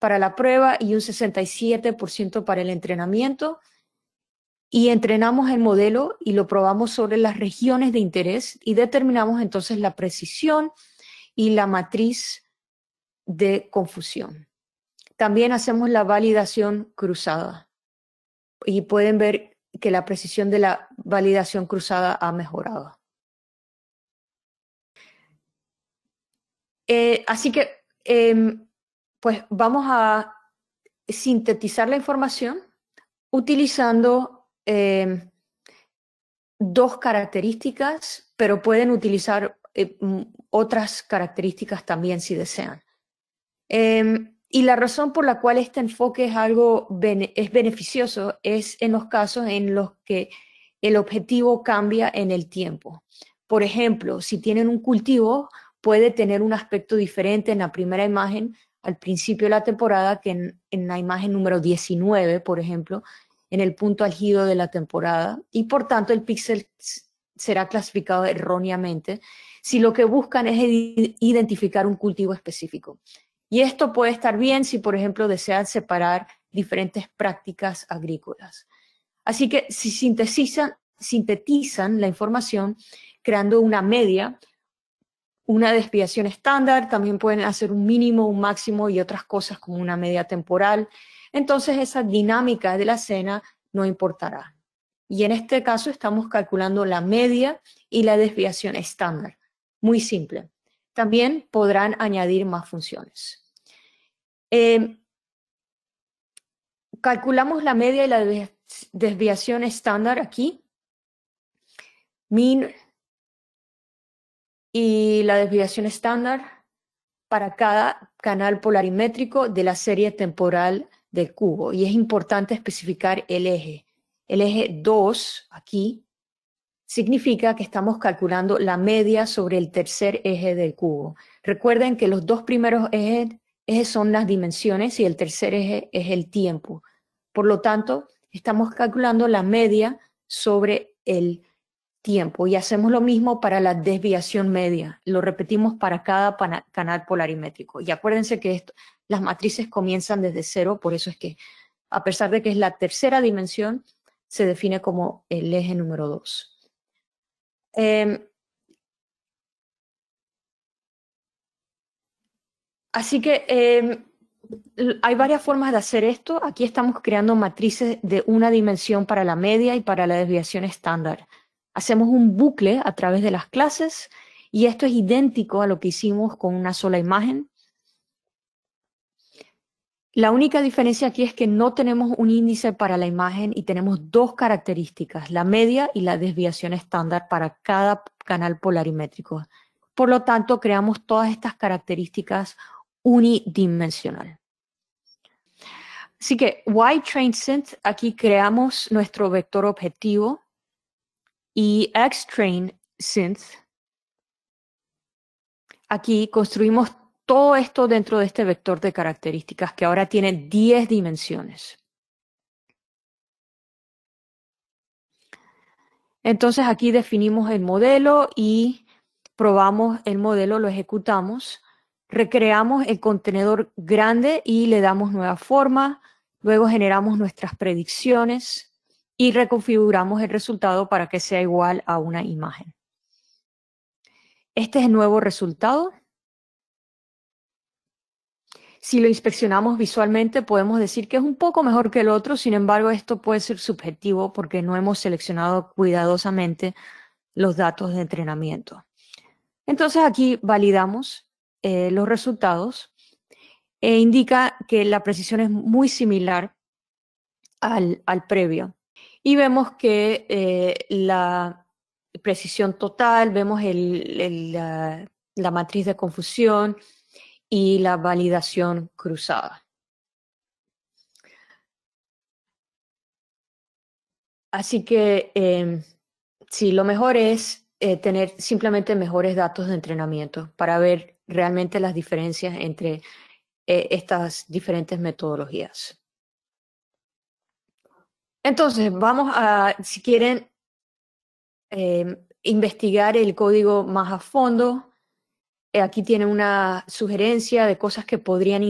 para la prueba y un 67% para el entrenamiento. Y entrenamos el modelo y lo probamos sobre las regiones de interés y determinamos entonces la precisión y la matriz de confusión. También hacemos la validación cruzada y pueden ver que la precisión de la validación cruzada ha mejorado. Eh, así que, em, pues vamos a sintetizar la información utilizando em, dos características, pero pueden utilizar eh, otras características también si desean. Em, y la razón por la cual este enfoque es algo beneficioso es en los casos en los que el objetivo cambia en el tiempo. Por ejemplo, si tienen un cultivo, puede tener un aspecto diferente en la primera imagen al principio de la temporada que en, la imagen número 19, por ejemplo, en el punto algido de la temporada. Y por tanto, el píxel será clasificado erróneamente si lo que buscan es identificar un cultivo específico. Y esto puede estar bien si, por ejemplo, desean separar diferentes prácticas agrícolas. Así que si sintetizan, la información creando una media, una desviación estándar, también pueden hacer un mínimo, un máximo y otras cosas como una media temporal. Entonces esa dinámica de la cena no importará. Y en este caso estamos calculando la media y la desviación estándar. Muy simple también podrán añadir más funciones. Em, calculamos la media y la desviación estándar aquí. Min y la desviación estándar para cada canal polarimétrico de la serie temporal del cubo. Y es importante especificar el eje. El eje 2 aquí significa que estamos calculando la media sobre el tercer eje del cubo. Recuerden que los dos primeros ejes, son las dimensiones y el tercer eje es el tiempo. Por lo tanto, estamos calculando la media sobre el tiempo y hacemos lo mismo para la desviación media. Lo repetimos para cada canal polarimétrico. Y acuérdense que las matrices comienzan desde cero, por eso es que, a pesar de que es la tercera dimensión, se define como el eje número dos. Em, así que em, hay varias formas de hacer esto. Aquí estamos creando matrices de una dimensión para la media y para la desviación estándar. Hacemos un bucle a través de las clases y esto es idéntico a lo que hicimos con una sola imagen. La única diferencia aquí es que no tenemos un índice para la imagen y tenemos dos características, la media y la desviación estándar para cada canal polarimétrico. Por lo tanto, creamos todas estas características unidimensional. Así que y train synth, aquí creamos nuestro vector objetivo y x train synth, aquí construimos todo esto dentro de este vector de características que ahora tiene 10 dimensiones. Entonces aquí definimos el modelo y probamos el modelo, lo ejecutamos, recreamos el contenedor grande y le damos nueva forma, luego generamos nuestras predicciones y reconfiguramos el resultado para que sea igual a una imagen. Este es el nuevo resultado. Si lo inspeccionamos visualmente, podemos decir que es un poco mejor que el otro, sin embargo, esto puede ser subjetivo porque no hemos seleccionado cuidadosamente los datos de entrenamiento. Entonces aquí validamos eh, los resultados e indica que la precisión es muy similar al, previo. Y vemos que eh, la precisión total, vemos la matriz de confusión, y la validación cruzada. Así que em, sí, lo mejor es eh, tener simplemente mejores datos de entrenamiento para ver realmente las diferencias entre eh, estas diferentes metodologías. Entonces, vamos a, si quieren, em, investigar el código más a fondo, eh, aquí tiene una sugerencia de cosas que podrían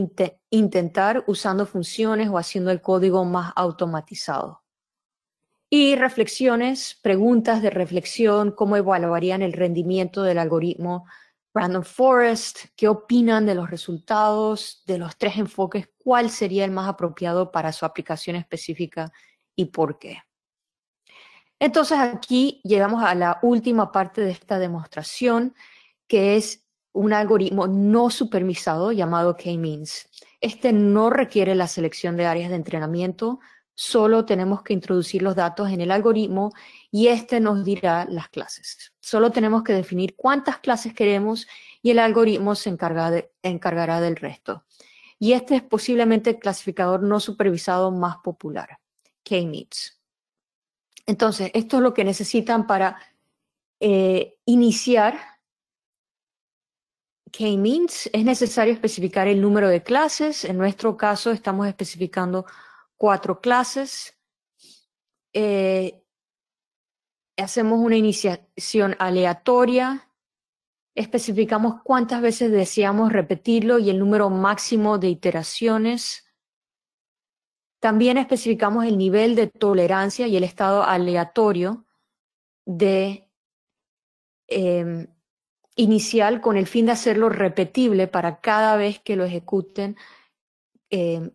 intentar usando funciones o haciendo el código más automatizado. Y reflexiones, preguntas de reflexión, cómo evaluarían el rendimiento del algoritmo Random Forest, qué opinan de los resultados, de los tres enfoques, cuál sería el más apropiado para su aplicación específica y por qué. Entonces aquí llegamos a la última parte de esta demostración, que es un algoritmo no supervisado llamado K-means. Este no requiere la selección de áreas de entrenamiento, solo tenemos que introducir los datos en el algoritmo y este nos dirá las clases. Solo tenemos que definir cuántas clases queremos y el algoritmo se encargará del resto. Y este es posiblemente el clasificador no supervisado más popular, K-means. Entonces, esto es lo que necesitan para eh, iniciar K-means, es necesario especificar el número de clases. En nuestro caso estamos especificando cuatro clases. Eh, hacemos una iniciación aleatoria. Especificamos cuántas veces deseamos repetirlo y el número máximo de iteraciones. También especificamos el nivel de tolerancia y el estado aleatorio de em, inicial con el fin de hacerlo repetible para cada vez que lo ejecuten eh,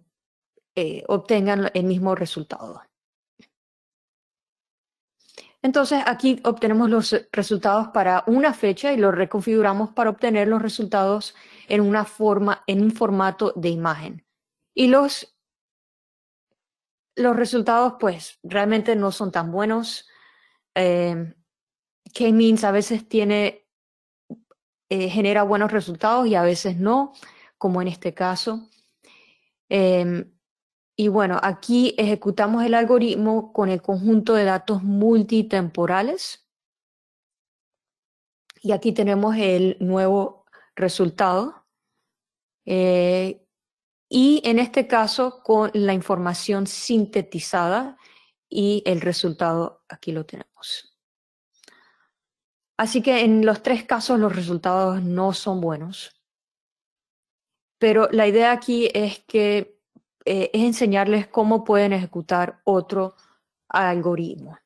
eh, obtengan el mismo resultado. Entonces aquí obtenemos los resultados para una fecha y los reconfiguramos para obtener los resultados en una forma, en un formato de imagen. Y los, los resultados pues realmente no son tan buenos. Eh, K-Means a veces tiene eh, genera buenos resultados y a veces no, como en este caso. Em, y bueno, aquí ejecutamos el algoritmo con el conjunto de datos multitemporales. Y aquí tenemos el nuevo resultado. Eh, y en este caso con la información sintetizada y el resultado aquí lo tenemos. Así que en los tres casos los resultados no son buenos. Pero la idea aquí es que eh, enseñarles cómo pueden ejecutar otro algoritmo.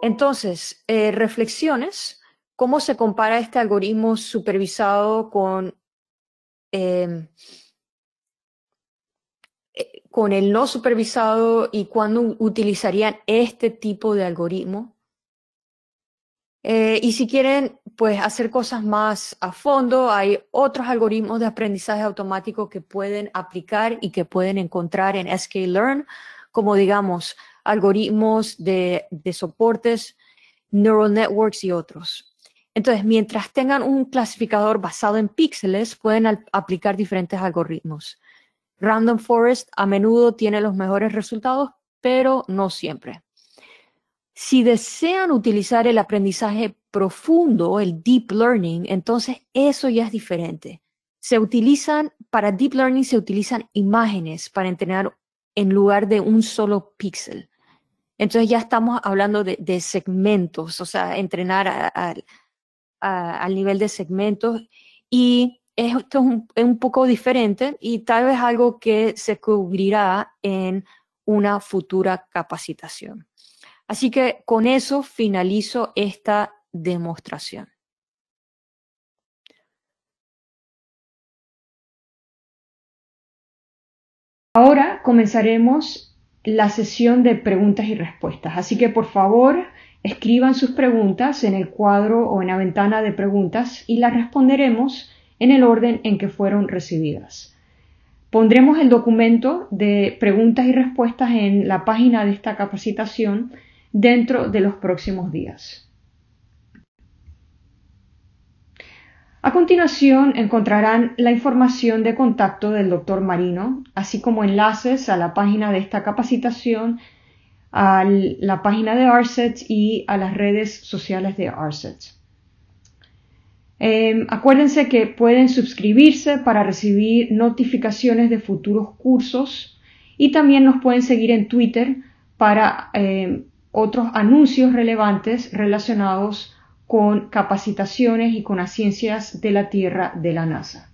Entonces, eh, reflexiones, ¿cómo se compara este algoritmo supervisado con, em, eh, con el no supervisado y cuándo utilizarían este tipo de algoritmo? Eh, y si quieren pues, hacer cosas más a fondo, hay otros algoritmos de aprendizaje automático que pueden aplicar y que pueden encontrar en sklearn, como digamos algoritmos de, de soportes, neural networks y otros. Entonces, mientras tengan un clasificador basado en píxeles, pueden aplicar diferentes algoritmos. Random Forest a menudo tiene los mejores resultados, pero no siempre. Si desean utilizar el aprendizaje profundo, el deep learning, entonces eso ya es diferente. Se utilizan, para deep learning se utilizan imágenes para entrenar en lugar de un solo píxel. Entonces ya estamos hablando de, segmentos, o sea, entrenar al nivel de segmentos. Y esto es un poco diferente y tal vez algo que se cubrirá en una futura capacitación. Así que con eso finalizo esta demostración. Ahora comenzaremos la sesión de preguntas y respuestas. Así que por favor escriban sus preguntas en el cuadro o en la ventana de preguntas y las responderemos en el orden en que fueron recibidas. Pondremos el documento de preguntas y respuestas en la página de esta capacitación dentro de los próximos días. A continuación encontrarán la información de contacto del doctor Marino, así como enlaces a la página de esta capacitación, a la página de ARSET y a las redes sociales de ARSET. Em, acuérdense que pueden suscribirse para recibir notificaciones de futuros cursos y también nos pueden seguir en Twitter para em, otros anuncios relevantes relacionados con capacitaciones y con las ciencias de la Tierra de la NASA.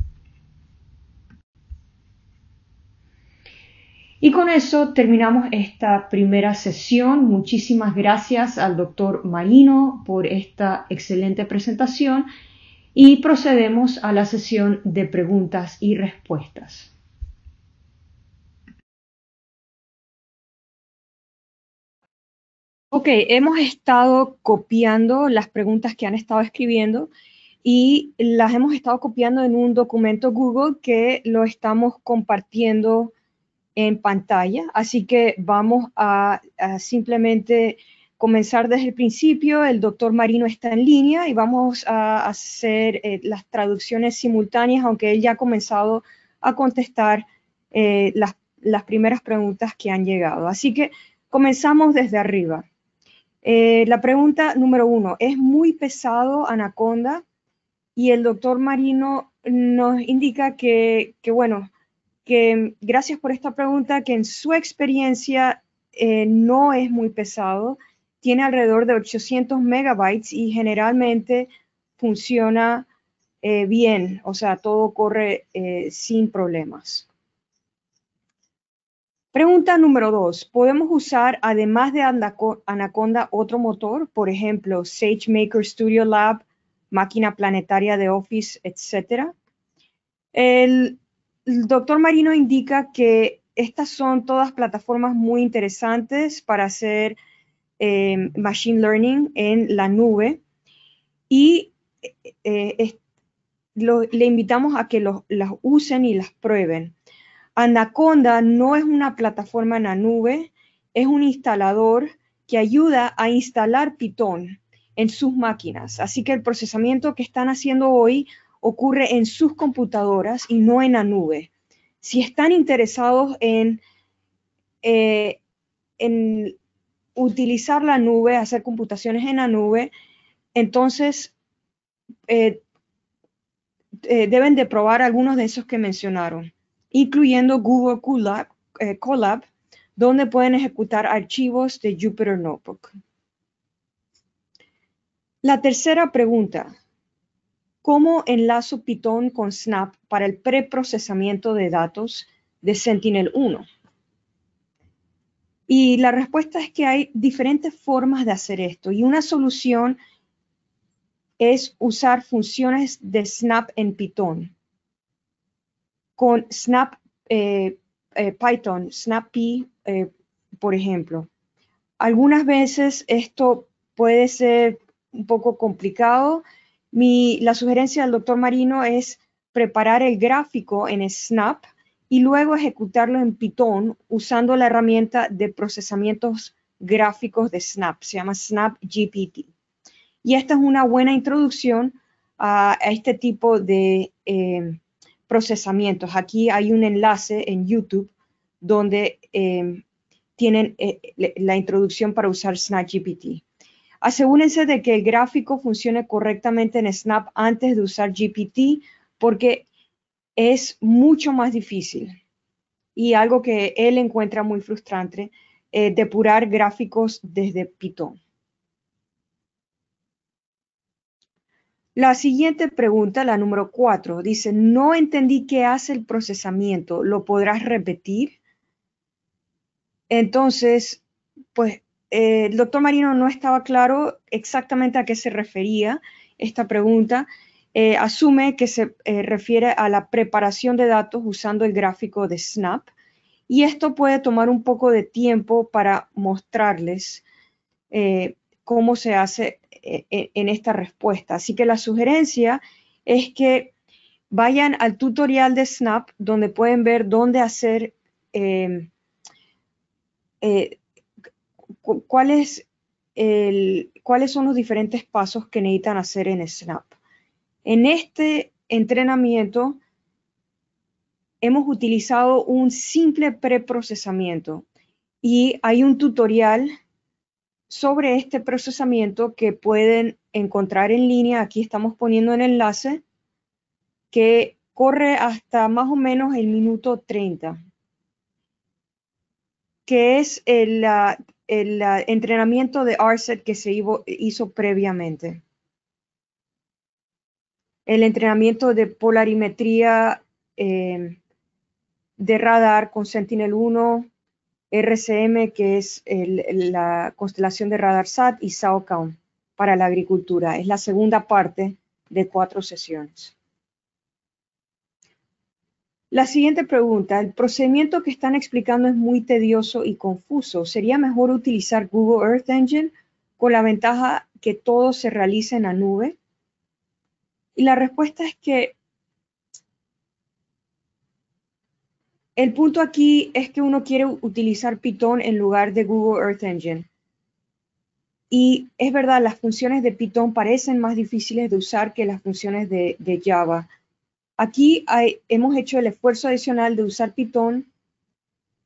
Y con eso terminamos esta primera sesión. Muchísimas gracias al doctor Malino por esta excelente presentación y procedemos a la sesión de preguntas y respuestas. Ok, hemos estado copiando las preguntas que han estado escribiendo y las hemos estado copiando en un documento Google que lo estamos compartiendo en pantalla. Así que vamos a, simplemente comenzar desde el principio. El doctor Marino está en línea y vamos a hacer eh, las traducciones simultáneas, aunque él ya ha comenzado a contestar eh, las primeras preguntas que han llegado. Así que comenzamos desde arriba. Eh, la pregunta número uno, ¿es muy pesado Anaconda? Y el doctor Marino nos indica que, bueno, que gracias por esta pregunta, que en su experiencia eh, no es muy pesado, tiene alrededor de 800 megabytes y generalmente funciona eh, bien, o sea, todo corre sin problemas. Pregunta número dos, ¿podemos usar además de Anaconda otro motor? Por ejemplo, SageMaker Studio Lab, máquina planetaria de Office, etcétera. El, doctor Marino indica que estas son todas plataformas muy interesantes para hacer em, Machine Learning en la nube y eh, le invitamos a que las usen y las prueben. Anaconda no es una plataforma en la nube, es un instalador que ayuda a instalar Python en sus máquinas. Así que el procesamiento que están haciendo hoy ocurre en sus computadoras y no en la nube. Si están interesados en, eh, en utilizar la nube, hacer computaciones en la nube, entonces eh, eh, deben de probar algunos de esos que mencionaron incluyendo Google eh, Colab, donde pueden ejecutar archivos de Jupyter Notebook. La tercera pregunta, ¿cómo enlazo Python con Snap para el preprocesamiento de datos de Sentinel-1? Y la respuesta es que hay diferentes formas de hacer esto y una solución es usar funciones de Snap en Python con Snap eh, eh, Python, SnapPy, eh, por ejemplo. Algunas veces esto puede ser un poco complicado. Mi, la sugerencia del doctor Marino es preparar el gráfico en Snap y luego ejecutarlo en Python usando la herramienta de procesamientos gráficos de Snap. Se llama Snap GPT. Y esta es una buena introducción a, este tipo de procesamientos. Aquí hay un enlace en YouTube donde em, tienen eh, la introducción para usar SnapGPT. Asegúrense de que el gráfico funcione correctamente en Snap antes de usar GPT porque es mucho más difícil y algo que él encuentra muy frustrante, eh, depurar gráficos desde Python. La siguiente pregunta, la número cuatro, dice, no entendí qué hace el procesamiento, ¿lo podrás repetir? Entonces, pues eh, el doctor Marino no estaba claro exactamente a qué se refería esta pregunta. Eh, asume que se eh, refiere a la preparación de datos usando el gráfico de Snap y esto puede tomar un poco de tiempo para mostrarles cómo se hace eh, eh, en esta respuesta. Así que la sugerencia es que vayan al tutorial de Snap donde pueden ver dónde hacer, em, eh, cuáles son los diferentes pasos que necesitan hacer en Snap. En este entrenamiento hemos utilizado un simple preprocesamiento y hay un tutorial sobre este procesamiento que pueden encontrar en línea. Aquí estamos poniendo el enlace que corre hasta más o menos el minuto 30, que es el, entrenamiento de RSET que se hizo previamente. El entrenamiento de polarimetría eh, de radar con Sentinel-1, RCM, que es la constelación de RadarSat, y SAOCOM para la agricultura. Es la segunda parte de cuatro sesiones. La siguiente pregunta, el procedimiento que están explicando es muy tedioso y confuso. ¿Sería mejor utilizar Google Earth Engine con la ventaja que todo se realice en la nube? Y la respuesta es que El punto aquí es que uno quiere utilizar Python en lugar de Google Earth Engine. Y es verdad, las funciones de Python parecen más difíciles de usar que las funciones de, Java. Aquí hemos hecho el esfuerzo adicional de usar Python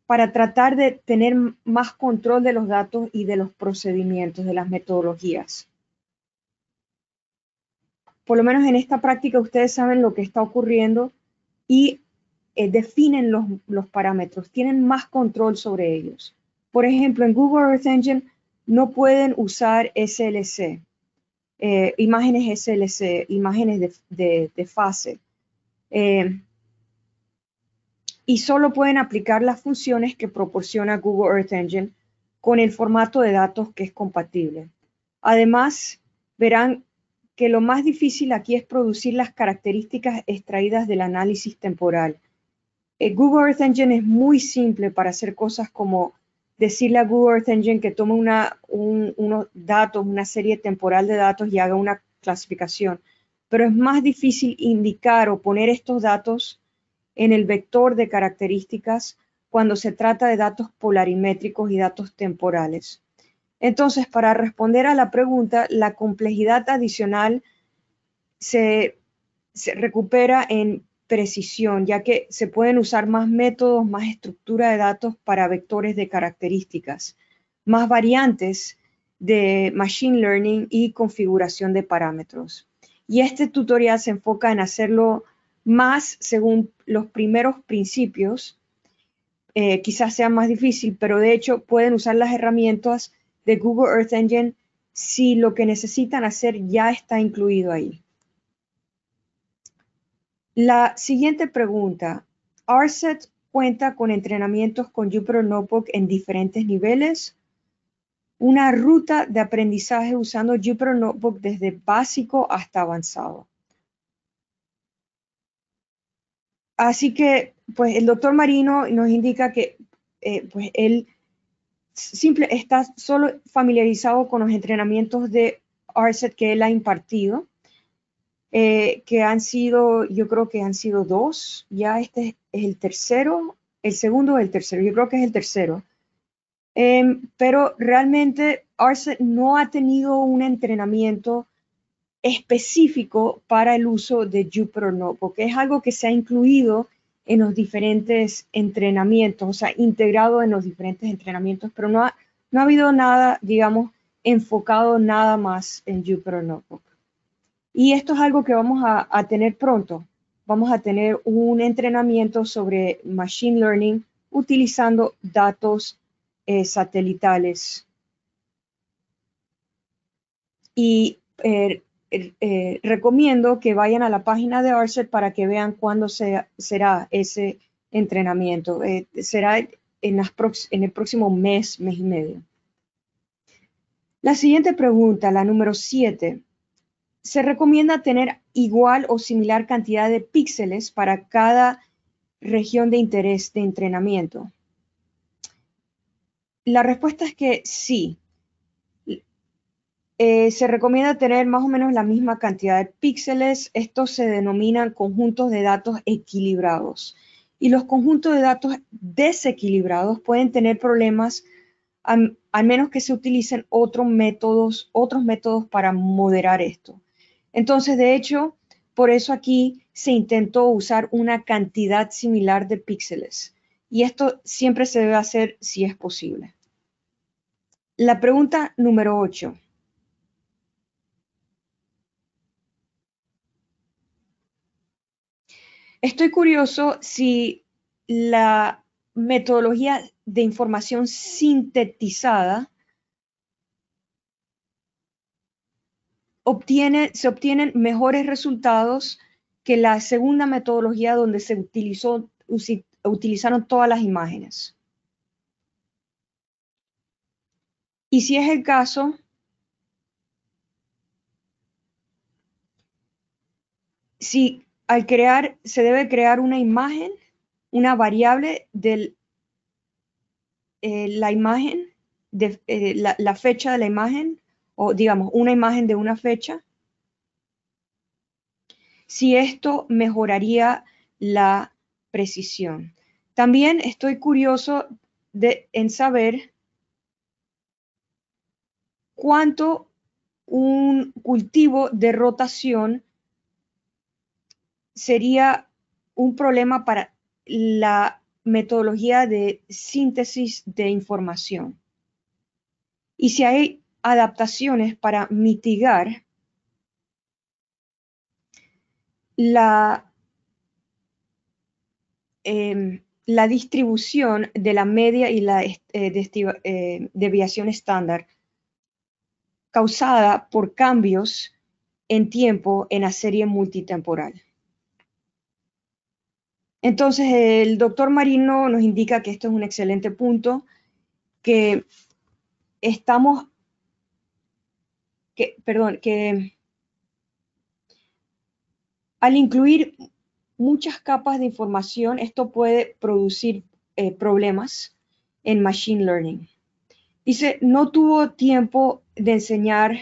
para tratar de tener más control de los datos y de los procedimientos, de las metodologías. Por lo menos en esta práctica ustedes saben lo que está ocurriendo y eh, definen los, parámetros, tienen más control sobre ellos. Por ejemplo, en Google Earth Engine no pueden usar SLC, eh, imágenes SLC, imágenes de, fase. Eh, y solo pueden aplicar las funciones que proporciona Google Earth Engine con el formato de datos que es compatible. Además, verán que lo más difícil aquí es producir las características extraídas del análisis temporal, eh, Google Earth Engine es muy simple para hacer cosas como decirle a Google Earth Engine que tome unos datos, una serie temporal de datos y haga una clasificación. Pero es más difícil indicar o poner estos datos en el vector de características cuando se trata de datos polarimétricos y datos temporales. Entonces, para responder a la pregunta, la complejidad adicional se recupera en precisión, ya que se pueden usar más métodos, más estructura de datos para vectores de características, más variantes de Machine Learning y configuración de parámetros. Y este tutorial se enfoca en hacerlo más según los primeros principios. Eh, quizás sea más difícil, pero de hecho pueden usar las herramientas de Google Earth Engine si lo que necesitan hacer ya está incluido ahí. La siguiente pregunta. ¿Arset cuenta con entrenamientos con Jupyter Notebook en diferentes niveles? Una ruta de aprendizaje usando Jupyter Notebook desde básico hasta avanzado. Así que, pues el doctor Marino nos indica que, eh, pues él simple, está solo familiarizado con los entrenamientos de Arset que él ha impartido eh, que han sido, yo creo que han sido dos, ya este es el tercero, el segundo o el tercero, yo creo que es el tercero. Em, pero realmente Arce no ha tenido un entrenamiento específico para el uso de Jupyter Notebook, que es algo que se ha incluido en los diferentes entrenamientos, o sea, integrado en los diferentes entrenamientos, pero no ha, no ha habido nada, digamos, enfocado nada más en Jupyter Notebook. Y esto es algo que vamos a, tener pronto. Vamos a tener un entrenamiento sobre Machine Learning utilizando datos eh, satelitales. Y eh, eh, recomiendo que vayan a la página de ARCET para que vean cuándo será ese entrenamiento. será en, en el próximo mes, mes y medio. La siguiente pregunta, la número 7 se recomienda tener igual o similar cantidad de píxeles para cada región de interés de entrenamiento. La respuesta es que sí. Eh, se recomienda tener más o menos la misma cantidad de píxeles. Estos se denominan conjuntos de datos equilibrados. Y los conjuntos de datos desequilibrados pueden tener problemas al menos que se utilicen otros métodos, otros métodos para moderar esto. Entonces, de hecho, por eso aquí se intentó usar una cantidad similar de píxeles. Y esto siempre se debe hacer si es posible. La pregunta número 8. Estoy curioso si la metodología de información sintetizada se obtienen mejores resultados que la segunda metodología donde se utilizó, utilizaron todas las imágenes. Y si es el caso, si al crear, se debe crear una imagen, una variable de eh, la imagen, de, eh, la fecha de la imagen, o digamos una imagen de una fecha, si esto mejoraría la precisión. También estoy curioso de, en saber cuánto un cultivo de rotación sería un problema para la metodología de síntesis de información. Y si hay adaptaciones para mitigar la, em, la distribución de la media y la eh, eh, deviación estándar causada por cambios en tiempo en la serie multitemporal. Entonces, el doctor Marino nos indica que esto es un excelente punto, que estamos que, perdón, que al incluir muchas capas de información, esto puede producir eh, problemas en Machine Learning. Dice, no tuvo tiempo de enseñar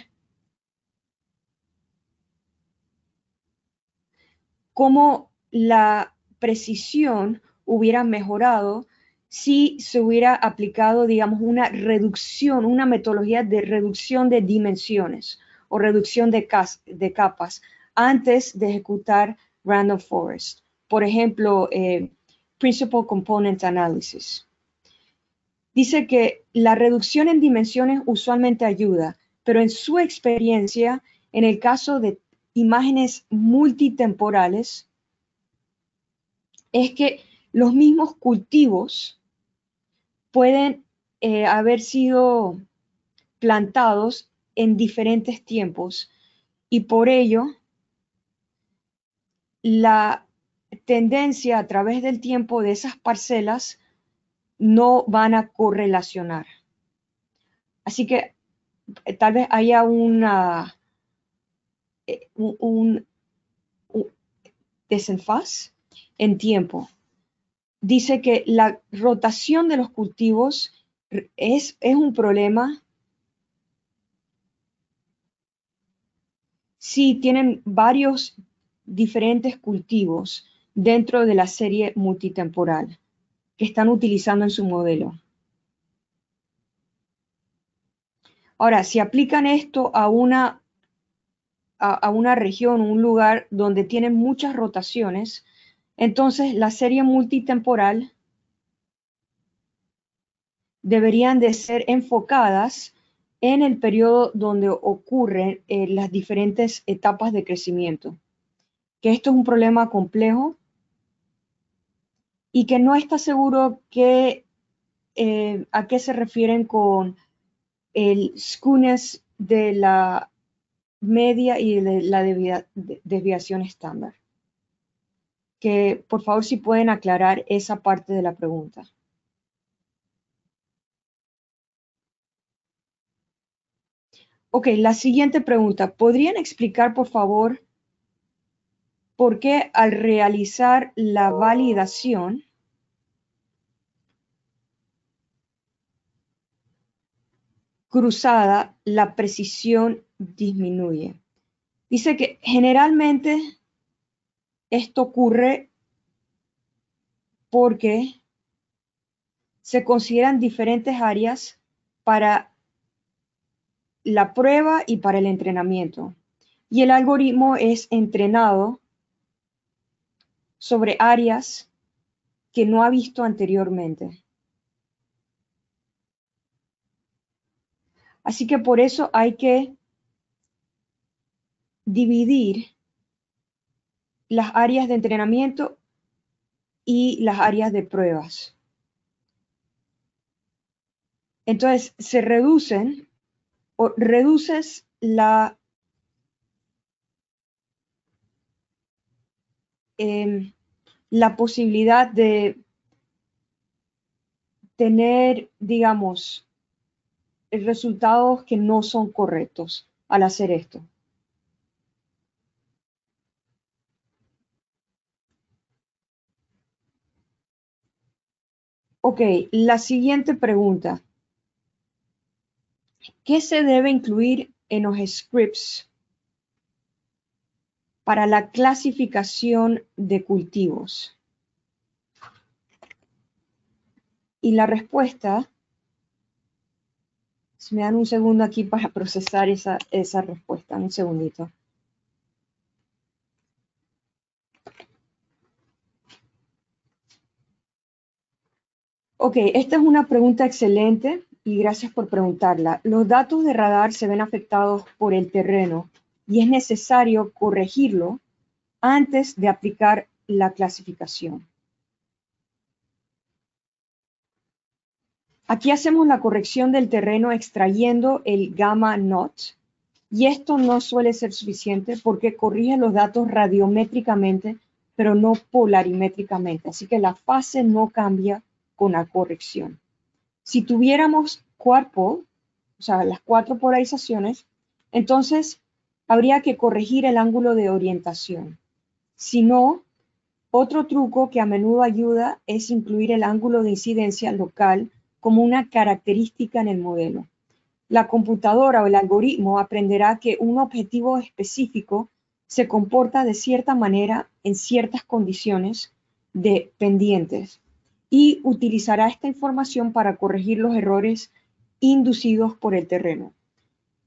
cómo la precisión hubiera mejorado si se hubiera aplicado, digamos, una reducción, una metodología de reducción de dimensiones o reducción de, capas antes de ejecutar Random Forest. Por ejemplo, eh, Principal Component Analysis. Dice que la reducción en dimensiones usualmente ayuda, pero en su experiencia, en el caso de imágenes multitemporales, es que los mismos cultivos pueden eh, haber sido plantados en diferentes tiempos y por ello la tendencia a través del tiempo de esas parcelas no van a correlacionar. Así que eh, tal vez haya una, eh, un, desenfaz en tiempo dice que la rotación de los cultivos es, un problema. Si tienen varios diferentes cultivos dentro de la serie multitemporal que están utilizando en su modelo. Ahora, si aplican esto a una, a una región, un lugar donde tienen muchas rotaciones, entonces, la serie multitemporal deberían de ser enfocadas en el periodo donde ocurren eh, las diferentes etapas de crecimiento. Que esto es un problema complejo y que no está seguro eh, a qué se refieren con el scunes de la media y de la desviación estándar que por favor si pueden aclarar esa parte de la pregunta. Ok, la siguiente pregunta. ¿Podrían explicar, por favor, por qué al realizar la validación cruzada, la precisión disminuye? Dice que generalmente esto ocurre porque se consideran diferentes áreas para la prueba y para el entrenamiento. Y el algoritmo es entrenado sobre áreas que no ha visto anteriormente. Así que por eso hay que dividir las áreas de entrenamiento y las áreas de pruebas. Entonces, se reducen o reduces la... Em, la posibilidad de tener, digamos, resultados que no son correctos al hacer esto. Ok, la siguiente pregunta. ¿Qué se debe incluir en los scripts para la clasificación de cultivos? Y la respuesta, si me dan un segundo aquí para procesar esa, esa respuesta, un segundito. Ok, esta es una pregunta excelente y gracias por preguntarla. Los datos de radar se ven afectados por el terreno y es necesario corregirlo antes de aplicar la clasificación. Aquí hacemos la corrección del terreno extrayendo el gamma NOT y esto no suele ser suficiente porque corrige los datos radiométricamente pero no polarimétricamente, así que la fase no cambia una corrección. Si tuviéramos cuerpo, o sea, las cuatro polarizaciones, entonces habría que corregir el ángulo de orientación. Si no, otro truco que a menudo ayuda es incluir el ángulo de incidencia local como una característica en el modelo. La computadora o el algoritmo aprenderá que un objetivo específico se comporta de cierta manera en ciertas condiciones de pendientes y utilizará esta información para corregir los errores inducidos por el terreno.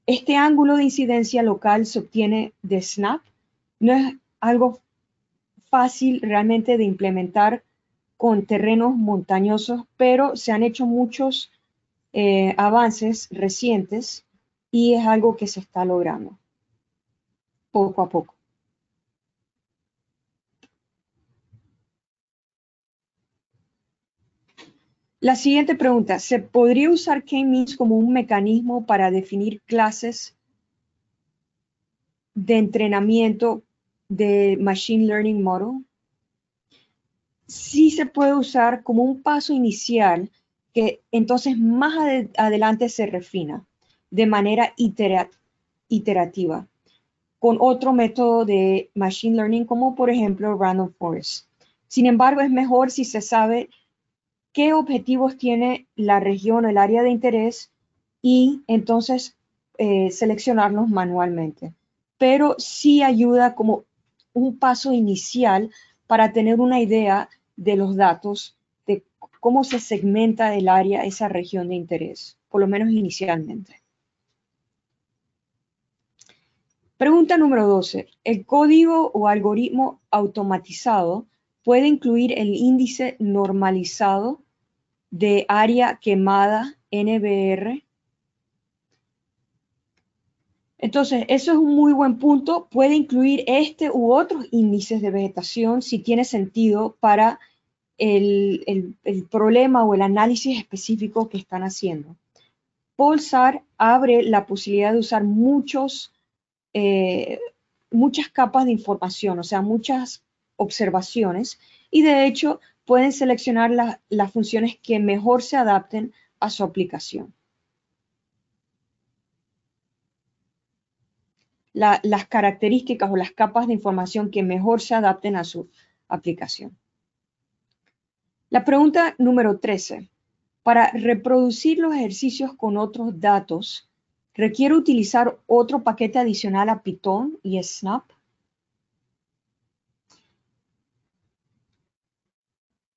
Este ángulo de incidencia local se obtiene de SNAP. No es algo fácil realmente de implementar con terrenos montañosos, pero se han hecho muchos eh, avances recientes y es algo que se está logrando poco a poco. La siguiente pregunta, ¿se podría usar K-means como un mecanismo para definir clases de entrenamiento de Machine Learning Model? Sí se puede usar como un paso inicial que entonces más adelante se refina de manera iterativa con otro método de Machine Learning como por ejemplo Random Forest. Sin embargo, es mejor si se sabe qué objetivos tiene la región o el área de interés y entonces eh, seleccionarlos manualmente. Pero sí ayuda como un paso inicial para tener una idea de los datos, de cómo se segmenta el área, esa región de interés, por lo menos inicialmente. Pregunta número 12. ¿El código o algoritmo automatizado puede incluir el índice normalizado de área quemada NBR. Entonces, eso es un muy buen punto. Puede incluir este u otros índices de vegetación si tiene sentido para el, problema o el análisis específico que están haciendo. Pulsar abre la posibilidad de usar muchos, eh, muchas capas de información, o sea, muchas observaciones. Y de hecho, pueden seleccionar las funciones que mejor se adapten a su aplicación. las características o las capas de información que mejor se adapten a su aplicación. La pregunta número 13. Para reproducir los ejercicios con otros datos, ¿requiere utilizar otro paquete adicional a Python y Snap?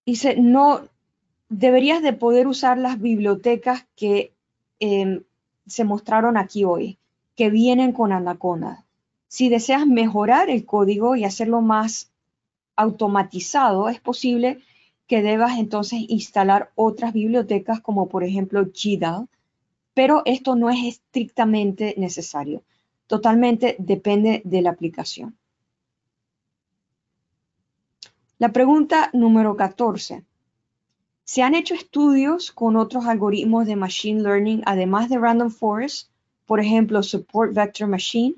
dice, no, deberías de poder usar las bibliotecas que em, se mostraron aquí hoy, que vienen con Anaconda. Si deseas mejorar el código y hacerlo más automatizado, es posible que debas entonces instalar otras bibliotecas como por ejemplo GDAL, pero esto no es estrictamente necesario. Totalmente depende de la aplicación. La pregunta número 14. ¿Se han hecho estudios con otros algoritmos de Machine Learning además de Random Forest, por ejemplo, Support Vector Machine?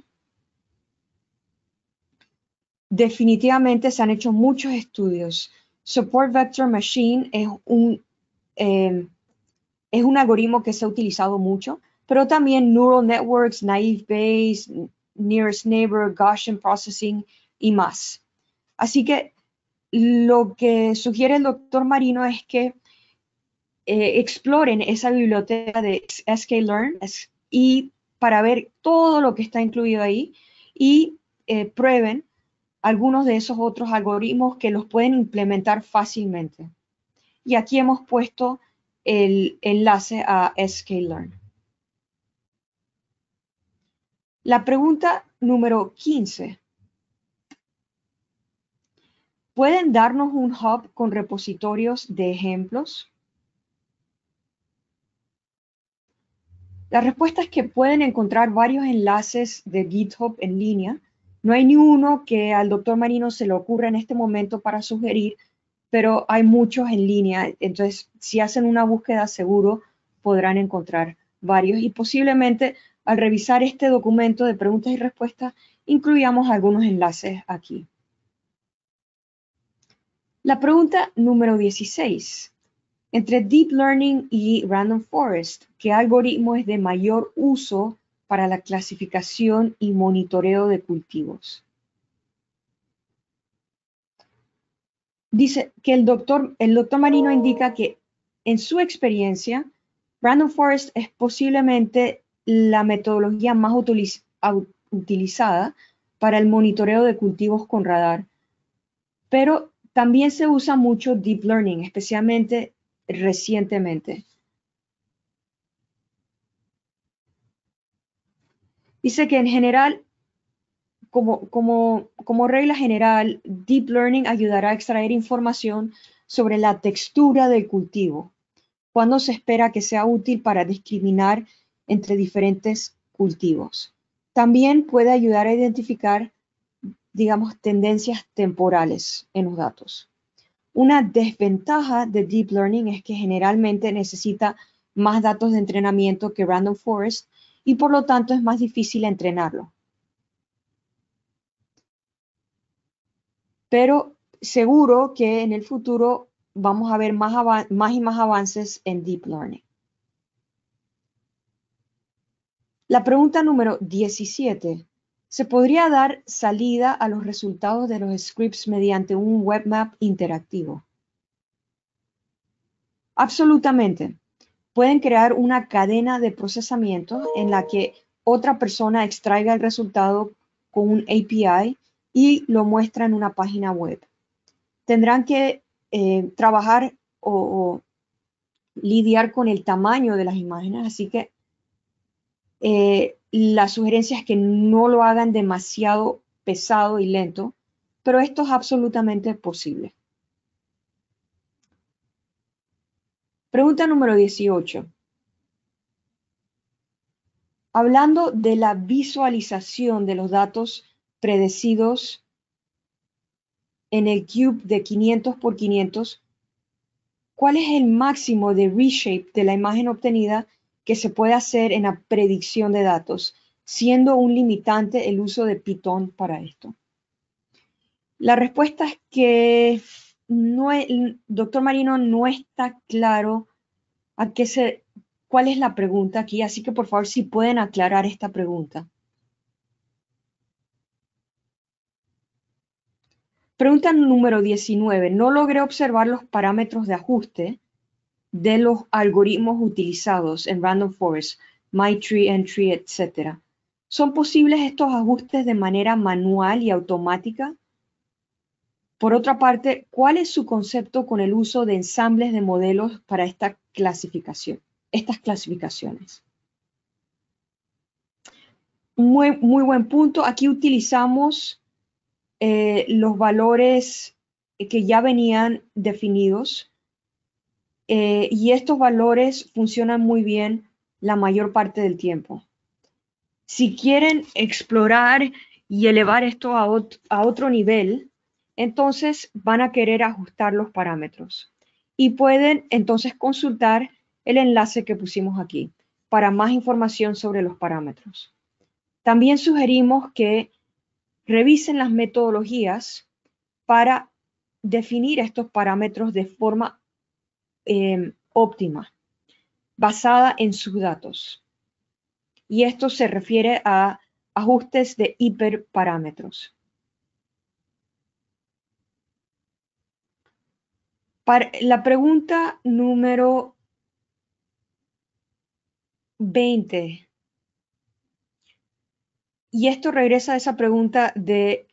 Definitivamente se han hecho muchos estudios. Support Vector Machine es un, em, es un algoritmo que se ha utilizado mucho, pero también Neural Networks, Naive Bayes, Nearest Neighbor, Gaussian Processing y más. Así que lo que sugiere el doctor Marino es que eh, exploren esa biblioteca de sklearn y para ver todo lo que está incluido ahí y eh, prueben algunos de esos otros algoritmos que los pueden implementar fácilmente. Y aquí hemos puesto el enlace a sklearn. La pregunta número 15 ¿Pueden darnos un hub con repositorios de ejemplos? La respuesta es que pueden encontrar varios enlaces de GitHub en línea. No hay ni uno que al doctor Marino se le ocurra en este momento para sugerir, pero hay muchos en línea. Entonces, si hacen una búsqueda seguro, podrán encontrar varios y posiblemente al revisar este documento de preguntas y respuestas, incluyamos algunos enlaces aquí. La pregunta número 16. Entre Deep Learning y Random Forest, ¿qué algoritmo es de mayor uso para la clasificación y monitoreo de cultivos? Dice que el doctor, el Marino oh. indica que en su experiencia, Random Forest es posiblemente la metodología más utilizada para el monitoreo de cultivos con radar, pero también se usa mucho Deep Learning, especialmente recientemente. Dice que en general, como, regla general, Deep Learning ayudará a extraer información sobre la textura del cultivo, Cuando se espera que sea útil para discriminar entre diferentes cultivos. También puede ayudar a identificar digamos, tendencias temporales en los datos. Una desventaja de Deep Learning es que generalmente necesita más datos de entrenamiento que Random Forest y por lo tanto es más difícil entrenarlo. Pero seguro que en el futuro vamos a ver más, y más avances en Deep Learning. La pregunta número 17 se podría dar salida a los resultados de los scripts mediante un webmap interactivo. Absolutamente. Pueden crear una cadena de procesamiento en la que otra persona extraiga el resultado con un API y lo muestra en una página web. Tendrán que eh, trabajar o, lidiar con el tamaño de las imágenes, así que eh, las sugerencia es que no lo hagan demasiado pesado y lento, pero esto es absolutamente posible. Pregunta número 18. Hablando de la visualización de los datos predecidos en el cube de 500 por 500, ¿cuál es el máximo de reshape de la imagen obtenida que se puede hacer en la predicción de datos, siendo un limitante el uso de Python para esto. La respuesta es que no el doctor Marino no está claro a qué se, cuál es la pregunta aquí, así que por favor si pueden aclarar esta pregunta. Pregunta número 19. No logré observar los parámetros de ajuste de los algoritmos utilizados en Random Forest, MyTree, Entry, etc. ¿Son posibles estos ajustes de manera manual y automática? Por otra parte, ¿cuál es su concepto con el uso de ensambles de modelos para esta clasificación, estas clasificaciones? Muy, buen punto. Aquí utilizamos eh, los valores que ya venían definidos eh, y estos valores funcionan muy bien la mayor parte del tiempo. Si quieren explorar y elevar esto a, a otro nivel, entonces van a querer ajustar los parámetros y pueden entonces consultar el enlace que pusimos aquí para más información sobre los parámetros. También sugerimos que revisen las metodologías para definir estos parámetros de forma Em, óptima, basada en sus datos. Y esto se refiere a ajustes de hiperparámetros. Para la pregunta número 20. Y esto regresa a esa pregunta de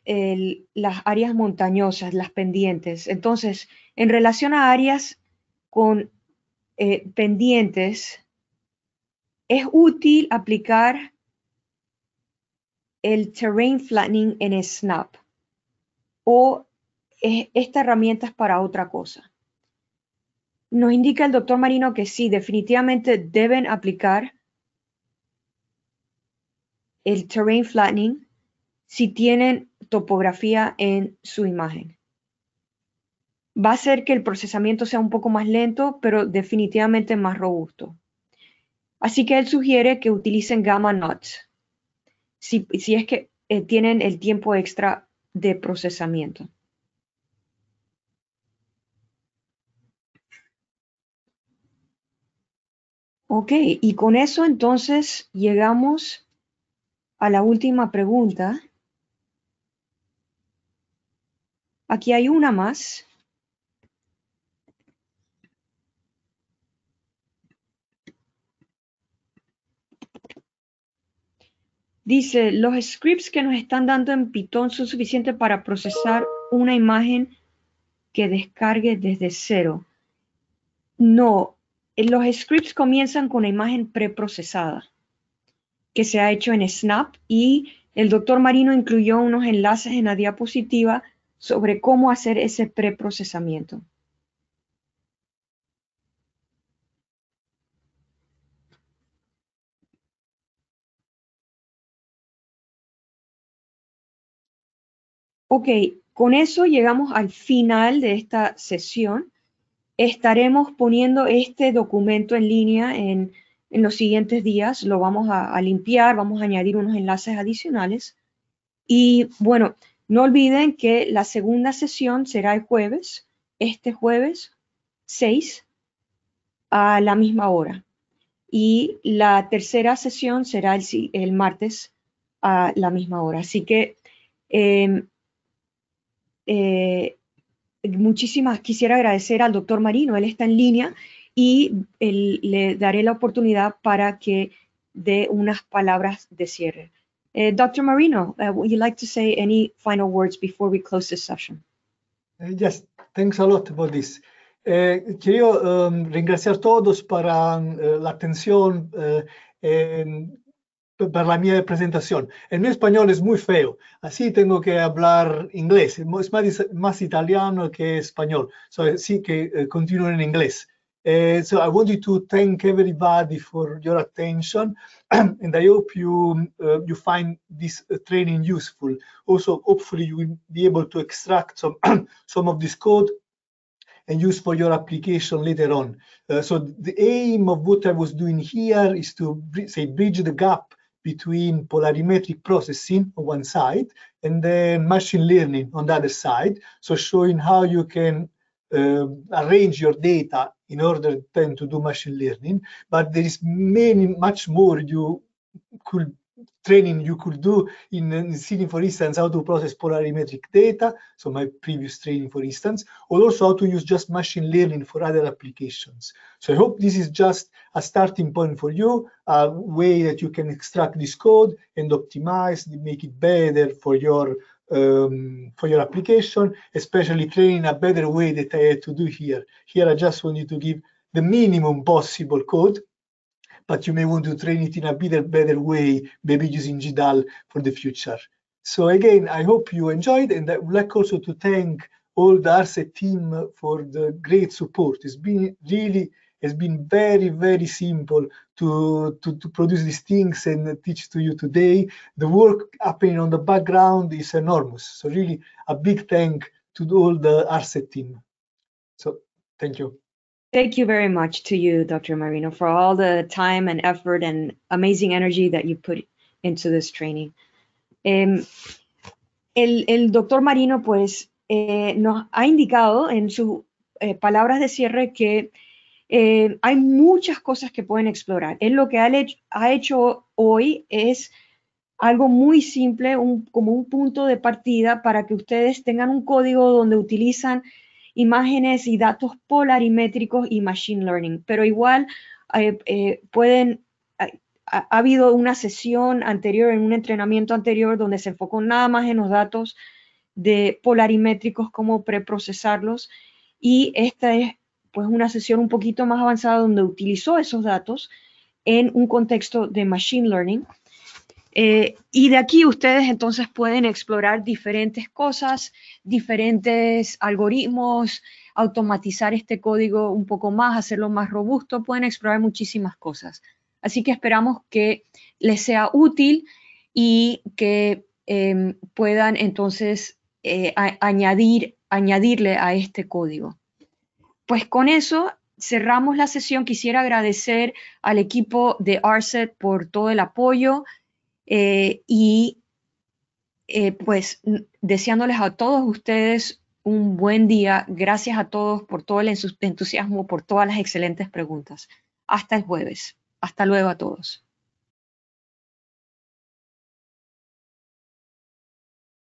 las áreas montañosas, las pendientes. Entonces, en relación a áreas con eh, pendientes, es útil aplicar el terrain flattening en Snap o esta herramienta es para otra cosa. Nos indica el doctor Marino que sí, definitivamente deben aplicar el terrain flattening si tienen topografía en su imagen va a hacer que el procesamiento sea un poco más lento, pero definitivamente más robusto. Así que él sugiere que utilicen gamma NOT, si, es que eh, tienen el tiempo extra de procesamiento. Ok, y con eso entonces llegamos a la última pregunta. Aquí hay una más. Dice, los scripts que nos están dando en Python son suficientes para procesar una imagen que descargue desde cero. No, eh, los scripts comienzan con la imagen preprocesada que se ha hecho en Snap y el doctor Marino incluyó unos enlaces en la diapositiva sobre cómo hacer ese preprocesamiento. Ok, con eso llegamos al final de esta sesión. Estaremos poniendo este documento en línea en, en los siguientes días. Lo vamos a, limpiar, vamos a añadir unos enlaces adicionales. Y bueno, no olviden que la segunda sesión será el jueves, este jueves 6 a la misma hora. Y la tercera sesión será el, el martes a la misma hora. Así que em, eh, muchísimas, quisiera agradecer al doctor Marino, él está en línea y le daré la oportunidad para que dé unas palabras de cierre. Eh, doctor Marino, uh, would you like to say any final words before we close this session? Eh, yes, thanks a lot for this. quiero agradecer um, a todos por la atención. para my presentation, presentación. El mi español es muy feo, así tengo que hablar inglés. Es más, más italiano que español. So, así que uh, continúo en inglés. Uh, so I want you to thank everybody for your attention, *clears throat* and I hope you uh, you find this uh, training useful. Also, hopefully you will be able to extract some *clears throat* some of this code and use for your application later on. Uh, so the aim of what I was doing here is to say bridge the gap between polarimetric processing on one side and then machine learning on the other side. So showing how you can uh, arrange your data in order then to do machine learning. But there is many, much more you could training you could do in, in seeing, for instance, how to process polarimetric data, so my previous training, for instance, or also how to use just machine learning for other applications. So I hope this is just a starting point for you, a way that you can extract this code and optimize, make it better for your um, for your application, especially training a better way that I had to do here. Here I just wanted to give the minimum possible code but you may want to train it in a better, better way, maybe using GDAL for the future. So again, I hope you enjoyed, and I would like also to thank all the ARSET team for the great support. It's been really, it has been very, very simple to, to, to produce these things and teach to you today. The work happening on the background is enormous. So really a big thank to all the ARSET team. So thank you. Thank you very much to you, Dr. Marino, for all the time and effort and amazing energy that you put into this training. Em, el, el, doctor Marino, pues, eh, nos ha indicado en sus eh, palabras de cierre que eh, hay muchas cosas que pueden explorar. Él lo que ha, hecho hoy es algo muy simple, como un punto de partida para que ustedes tengan un código donde utilizan imágenes y datos polarimétricos y machine learning, pero igual eh, eh, pueden, ha, habido una sesión anterior, en un entrenamiento anterior, donde se enfocó nada más en los datos de polarimétricos, cómo preprocesarlos, y esta es pues una sesión un poquito más avanzada donde utilizó esos datos en un contexto de machine learning eh, y de aquí ustedes entonces pueden explorar diferentes cosas, diferentes algoritmos, automatizar este código un poco más, hacerlo más robusto, pueden explorar muchísimas cosas. Así que esperamos que les sea útil y que em, puedan entonces eh, añadir, añadirle a este código. Pues con eso cerramos la sesión. Quisiera agradecer al equipo de ARSET por todo el apoyo. Eh, y eh, pues deseándoles a todos ustedes un buen día. Gracias a todos por todo el entusiasmo, por todas las excelentes preguntas. Hasta el jueves. Hasta luego a todos.